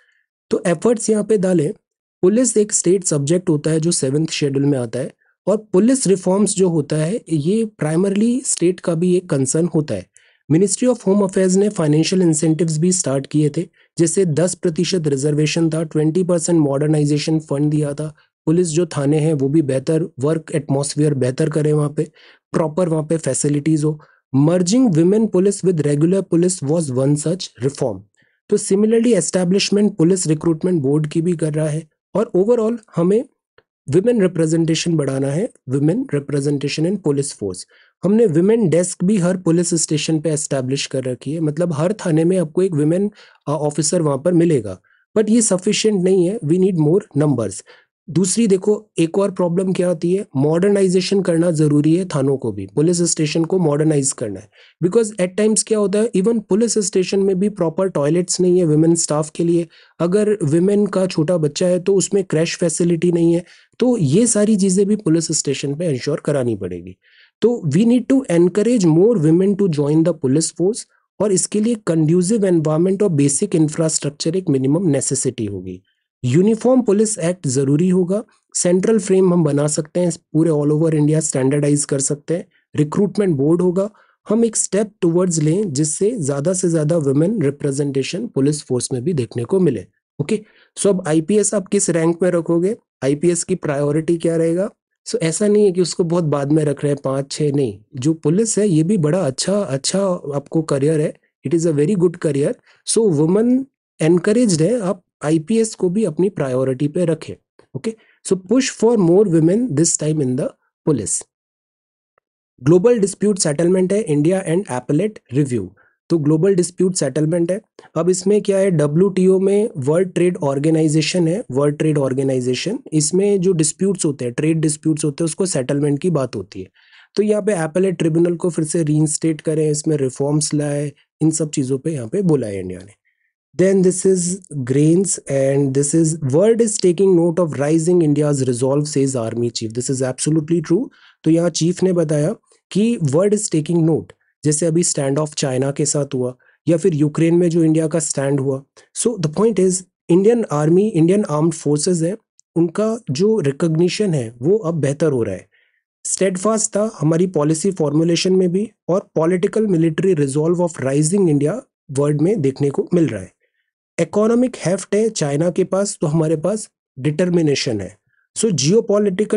तो एफर्ट्स यहाँ पे डालें पुलिस एक स्टेट सब्जेक्ट होता है जो सेवन्थ शेड्यूल में आता है और पुलिस रिफॉर्म्स जो होता है ये प्राइमरली स्टेट का भी एक कंसर्न होता है मिनिस्ट्री ऑफ होम अफेयर्स ने फाइनेंशियल इंसेंटिव्स भी स्टार्ट किए थे जैसे 10 प्रतिशत रिजर्वेशन था 20 परसेंट मॉडर्नाइजेशन फंड दिया था पुलिस जो थाने हैं वो भी बेहतर वर्क एटमोसफियर बेहतर करें वहाँ पे प्रॉपर वहां पे फैसिलिटीज हो merging women police with regular police was one such reform तो similarly establishment police recruitment board की भी कर रहा है और ओवरऑल हमें वुमेन रिप्रेजेंटेशन बढ़ाना है women representation in police force हमने वुमेन डेस्क भी हर पुलिस स्टेशन पे एस्टेब्लिश कर रखी है मतलब हर थाने में आपको एक वुमेन ऑफिसर वहां पर मिलेगा बट ये सफिशियंट नहीं है वी नीड मोर नंबर्स दूसरी देखो एक और प्रॉब्लम क्या होती है मॉडर्नाइजेशन करना जरूरी है थानों को भी पुलिस स्टेशन को मॉडर्नाइज करना है बिकॉज एट टाइम्स क्या होता है इवन पुलिस स्टेशन में भी प्रॉपर टॉयलेट्स नहीं है वुमेन स्टाफ के लिए अगर वुमेन का छोटा बच्चा है तो उसमें क्रैश फैसिलिटी नहीं है तो ये सारी चीज़ें भी पुलिस स्टेशन पर इंश्योर करानी पड़ेगी तो we need to encourage more women to join the police force और इसके लिए कंड्यूजिव एनवायरमेंट और बेसिक इंफ्रास्ट्रक्चर एक मिनिमम नेसेसिटी होगी यूनिफॉर्म पुलिस एक्ट ज़रूरी होगा सेंट्रल फ्रेम हम बना सकते हैं पूरे ऑल ओवर इंडिया स्टैंडर्डाइज कर सकते हैं रिक्रूटमेंट बोर्ड होगा हम एक स्टेप टुवर्ड्स लें जिससे ज़्यादा से ज़्यादा वुमेन रिप्रेजेंटेशन पुलिस फोर्स में भी देखने को मिले ओके सो अब आईपीएस आप किस रैंक में रखोगे आईपीएस की प्रायोरिटी क्या रहेगा सो so, ऐसा नहीं है कि उसको बहुत बाद में रख रहे हैं पाँच छः नहीं जो पुलिस है ये भी बड़ा अच्छा अच्छा आपको करियर है it is a very good career so women encourage है आप आईपीएस को भी अपनी प्रायोरिटी पे रखे okay so push for more women this time in the police global dispute settlement है इंडिया एंड एपलेट रिव्यू तो ग्लोबल डिस्प्यूट सेटलमेंट है अब इसमें क्या है डब्ल्यू में वर्ल्ड ट्रेड ऑर्गेनाइजेशन है वर्ल्ड ट्रेड ऑर्गेनाइजेशन इसमें जो डिस्प्यूट्स होते हैं ट्रेड डिस्प्यूट्स होते हैं उसको सेटलमेंट की बात होती है तो यहाँ पे एपलेट ट्रिब्यूनल को फिर से रीइंस्टेट करें इसमें रिफॉर्म्स लाए इन सब चीज़ों पे यहाँ पे बोला है इंडिया ने then this is grains and this is world is taking note of rising india's resolve says army chief this is absolutely true to yahan chief ne bataya ki world is taking note jaise abhi stand off china ke sath hua ya fir ukraine mein jo india ka stand hua so the point is indian army indian armed forces hai unka jo recognition hai wo ab behtar ho raha hai steadfast था हमारी policy formulation में भी और political military resolve of rising India world में देखने को मिल रहा है इकोनॉमिक हेफ्ट है चाइना के पास तो हमारे पास डिटर्मिनेशन है सो जियो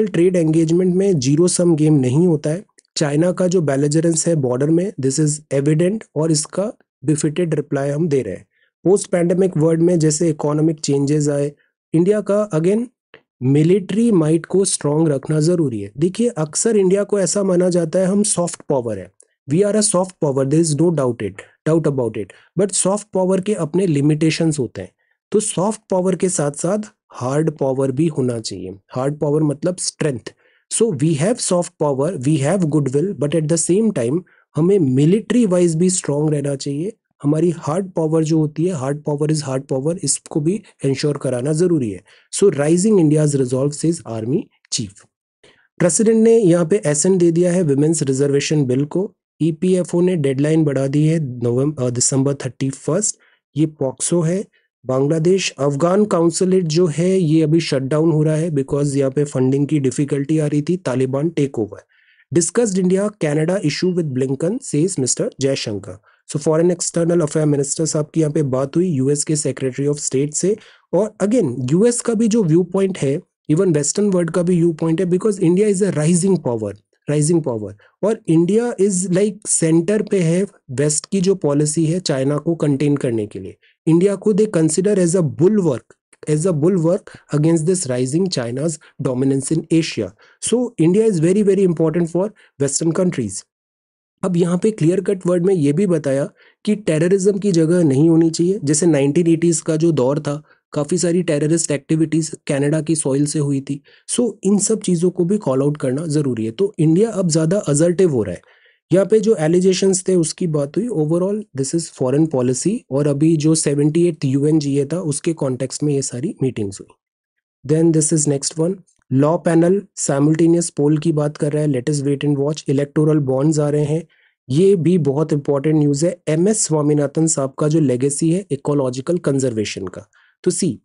ट्रेड एंगेजमेंट में जीरो सम गेम नहीं होता है चाइना का जो बैलेजरेंस है बॉर्डर में दिस इज एविडेंट और इसका बिफिटेड रिप्लाई हम दे रहे हैं पोस्ट पैंडमिक वर्ल्ड में जैसे इकोनॉमिक चेंजेस आए इंडिया का अगेन मिलिट्री माइट को स्ट्रांग रखना ज़रूरी है देखिए अक्सर इंडिया को ऐसा माना जाता है हम सॉफ्ट पावर है we are a soft power there is no doubt it doubt about it but soft power के अपने लिमिटेशंस होते हैं तो सॉफ्ट पावर के साथ साथ हार्ड पावर भी होना चाहिए हार्ड पावर मतलब strength so we have soft power we have goodwill but at the same time हमें मिलिट्री वाइज भी स्ट्रांग रहना चाहिए हमारी हार्ड पावर जो होती है hard power is hard power इसको भी इंश्योर कराना जरूरी है so rising India's resolve is army chief president ने यहाँ पे एसन दे दिया है विमेंस रिजर्वेशन बिल को ईपीएफओ e ने डेडलाइन बढ़ा दी है नवंबर दिसंबर थर्टी फर्स्ट ये पॉक्सो है बांग्लादेश अफगान काउंसलेट जो है ये अभी शट डाउन हो रहा है बिकॉज यहाँ पे फंडिंग की डिफिकल्टी आ रही थी Taliban take over discussed India Canada issue with Blinken says mister Jaishankar so foreign external affair minister साहब की यहाँ पे बात हुई यूएस के सेक्रेटरी ऑफ स्टेट से और अगेन यूएस का भी जो व्यू पॉइंट है इवन वेस्टर्न वर्ल्ड का भी व्यू पॉइंट है because India is a rising power rising power और इंडिया इज लाइक सेंटर पे है वेस्ट की जो पॉलिसी है चाइना को कंटेन करने के लिए इंडिया को they consider as a bulwark as a bulwark against this rising China's dominance in Asia so India is very very important for western countries अब यहाँ पे क्लियर कट वर्ड में ये भी बताया कि टेररिज्म की जगह नहीं होनी चाहिए जैसे नाइनटीन का जो दौर था काफ़ी सारी टेररिस्ट एक्टिविटीज़ कनाडा की सॉइल से हुई थी सो so, इन सब चीज़ों को भी कॉल आउट करना ज़रूरी है तो इंडिया अब ज़्यादा अजर्टिव हो रहा है यहाँ पे जो एलिजेशन थे उसकी बात हुई overall this is foreign policy और अभी जो सेवेंटी एट यू था उसके कॉन्टेक्स्ट में ये सारी मीटिंग्स हुई then this is next one law panel simultaneous poll की बात कर रहा है latest wait and watch electoral bonds आ रहे हैं ये भी बहुत इंपॉर्टेंट न्यूज़ है एम एस स्वामीनाथन साहब का जो लेगेसी है इकोलॉजिकल कंजर्वेशन का तो सी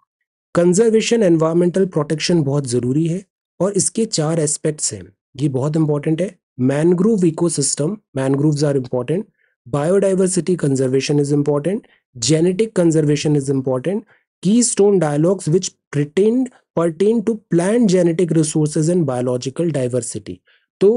कंजर्वेशन एनवायरमेंटल प्रोटेक्शन बहुत जरूरी है और इसके चार एस्पेक्ट्स हैं ये बहुत इंपॉर्टेंट है mangrove ecosystem mangroves are important biodiversity conservation is important genetic conservation is important keystone dialogues which pertain pertain to plant genetic resources and biological diversity तो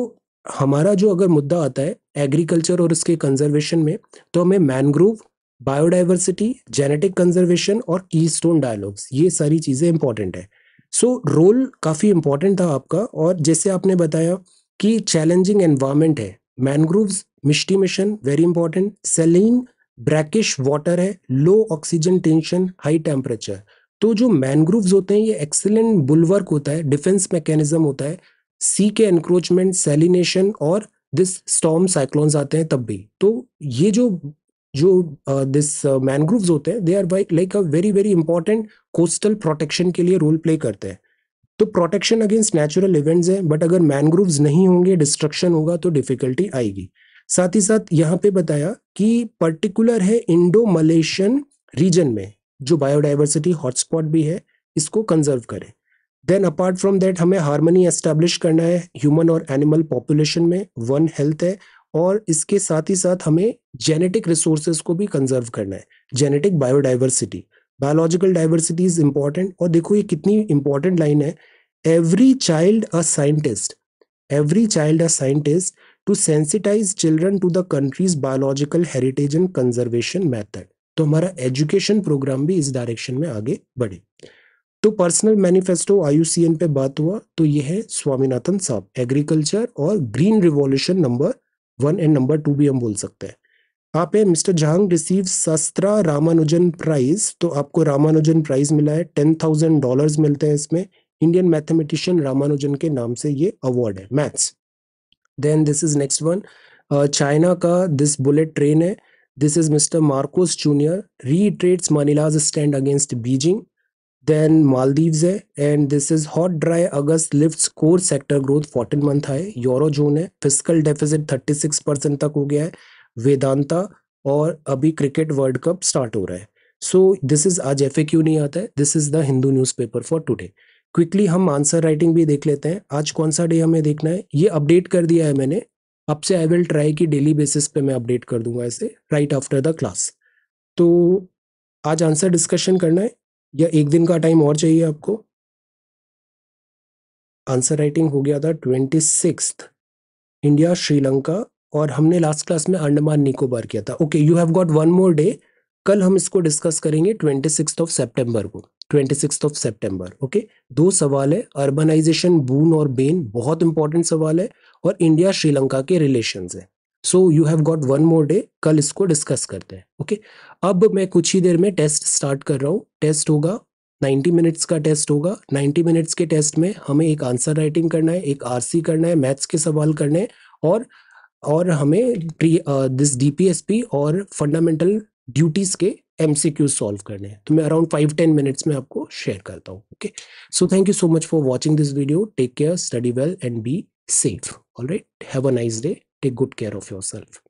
हमारा जो अगर मुद्दा आता है एग्रीकल्चर और इसके कंजर्वेशन में तो हमें मैनग्रोव बायोडाइवर्सिटी जेनेटिक कंजर्वेशन और कीस्टोन डायलॉग्स ये सारी चीज़ें इंपॉर्टेंट है सो so, रोल काफ़ी इंपॉर्टेंट था आपका और जैसे आपने बताया कि चैलेंजिंग एनवायरमेंट है mangroves MISHTI mission very important saline brackish water है low oxygen tension high temperature तो जो मैनग्रोव्स होते हैं ये एक्सेलेंट बुलवर्क होता है डिफेंस मैकेनिज्म होता है सी के एनक्रोचमेंट सेलिनेशन और दिस स्टॉम साइक्लोन्स आते हैं तब भी तो ये जो जो दिस uh, मैनग्रोव्स uh, होते हैं they are like a very very important coastal protection के लिए रोल प्ले करते हैं तो प्रोटेक्शन अगेंस्ट नेचुरल इवेंट्स है बट अगर मैनग्रोव नहीं होंगे डिस्ट्रक्शन होगा तो डिफिकल्टी आएगी साथ ही साथ यहाँ पे बताया कि पर्टिकुलर है इंडो मलेशियन रीजन में जो बायोडाइवर्सिटी हॉटस्पॉट भी है इसको कंजर्व करें देन अपार्ट फ्रॉम दैट हमें हारमोनी एस्टेब्लिश करना है ह्यूमन और एनिमल पॉपुलेशन में वन हेल्थ है और इसके साथ ही साथ हमें जेनेटिक रिसोर्सेज को भी कंजर्व करना है genetic biodiversity biological diversity is important और देखो ये कितनी इंपॉर्टेंट लाइन है every child a scientist every child a scientist to sensitize children to the country's biological heritage and conservation method तो हमारा एजुकेशन प्रोग्राम भी इस डायरेक्शन में आगे बढ़े तो पर्सनल मैनिफेस्टो आयुसीएन पे बात हुआ तो ये है स्वामीनाथन साहब एग्रीकल्चर और green revolution number one and number two भी हम बोल सकते हैं आप है mister Zhang receive SASTRA Ramanujan prize तो आपको रामानुजन प्राइज मिला है टेन थाउजेंड डॉलर मिलते हैं इसमें इंडियन मैथमेटिशियन रामानुजन के नाम से ये अवार्ड है maths then this is next one China का दिस बुलेट ट्रेन है this is mister Marcos junior retreads Manila's stand against Beijing then Maldives है and this is hot dry August lift core sector growth fourteen month है zone है physical deficit thirty six percent तक हो गया है वेदांता और अभी क्रिकेट वर्ल्ड कप स्टार्ट हो रहा है सो दिस इज आज एफ नहीं आता है this is the Hindu news paper for today quickly हम आंसर राइटिंग भी देख लेते हैं आज कौन सा डे हमें देखना है ये अपडेट कर दिया है मैंने अब से आई विल ट्राई कि डेली बेसिस पे मैं अपडेट कर दूंगा ऐसे राइट आफ्टर द क्लास तो आज आंसर डिस्कशन करना है या एक दिन का टाइम और चाहिए आपको आंसर राइटिंग हो गया था ट्वेंटी सिक्स इंडिया श्रीलंका और हमने लास्ट क्लास में अंडमान निकोबार किया था okay you have got one more day कल हम इसको डिस्कस करेंगे ट्वेंटी सिक्स ऑफ सेप्टेम्बर को twenty six of September okay दो सवाल है अर्बनाइजेशन बून और बेन बहुत इंपॉर्टेंट सवाल है और इंडिया श्रीलंका के रिलेशन है so you have got one more day कल इसको डिस्कस करते हैं ओके okay? अब मैं कुछ ही देर में टेस्ट स्टार्ट कर रहा हूँ टेस्ट होगा 90 मिनट्स का टेस्ट होगा 90 मिनट्स के टेस्ट में हमें एक आंसर राइटिंग करना है एक आरसी करना है मैथ्स के सवाल करने हैं और और हमें दिस डीपीएसपी uh, और फंडामेंटल ड्यूटीज के एम सी क्यू सॉल्व करने हैं तो मैं अराउंड फाइव टेन मिनट्स में आपको शेयर करता हूँ okay so thank you so much for watching this video take care study well and be safe all right have a nice day Take good care of yourself.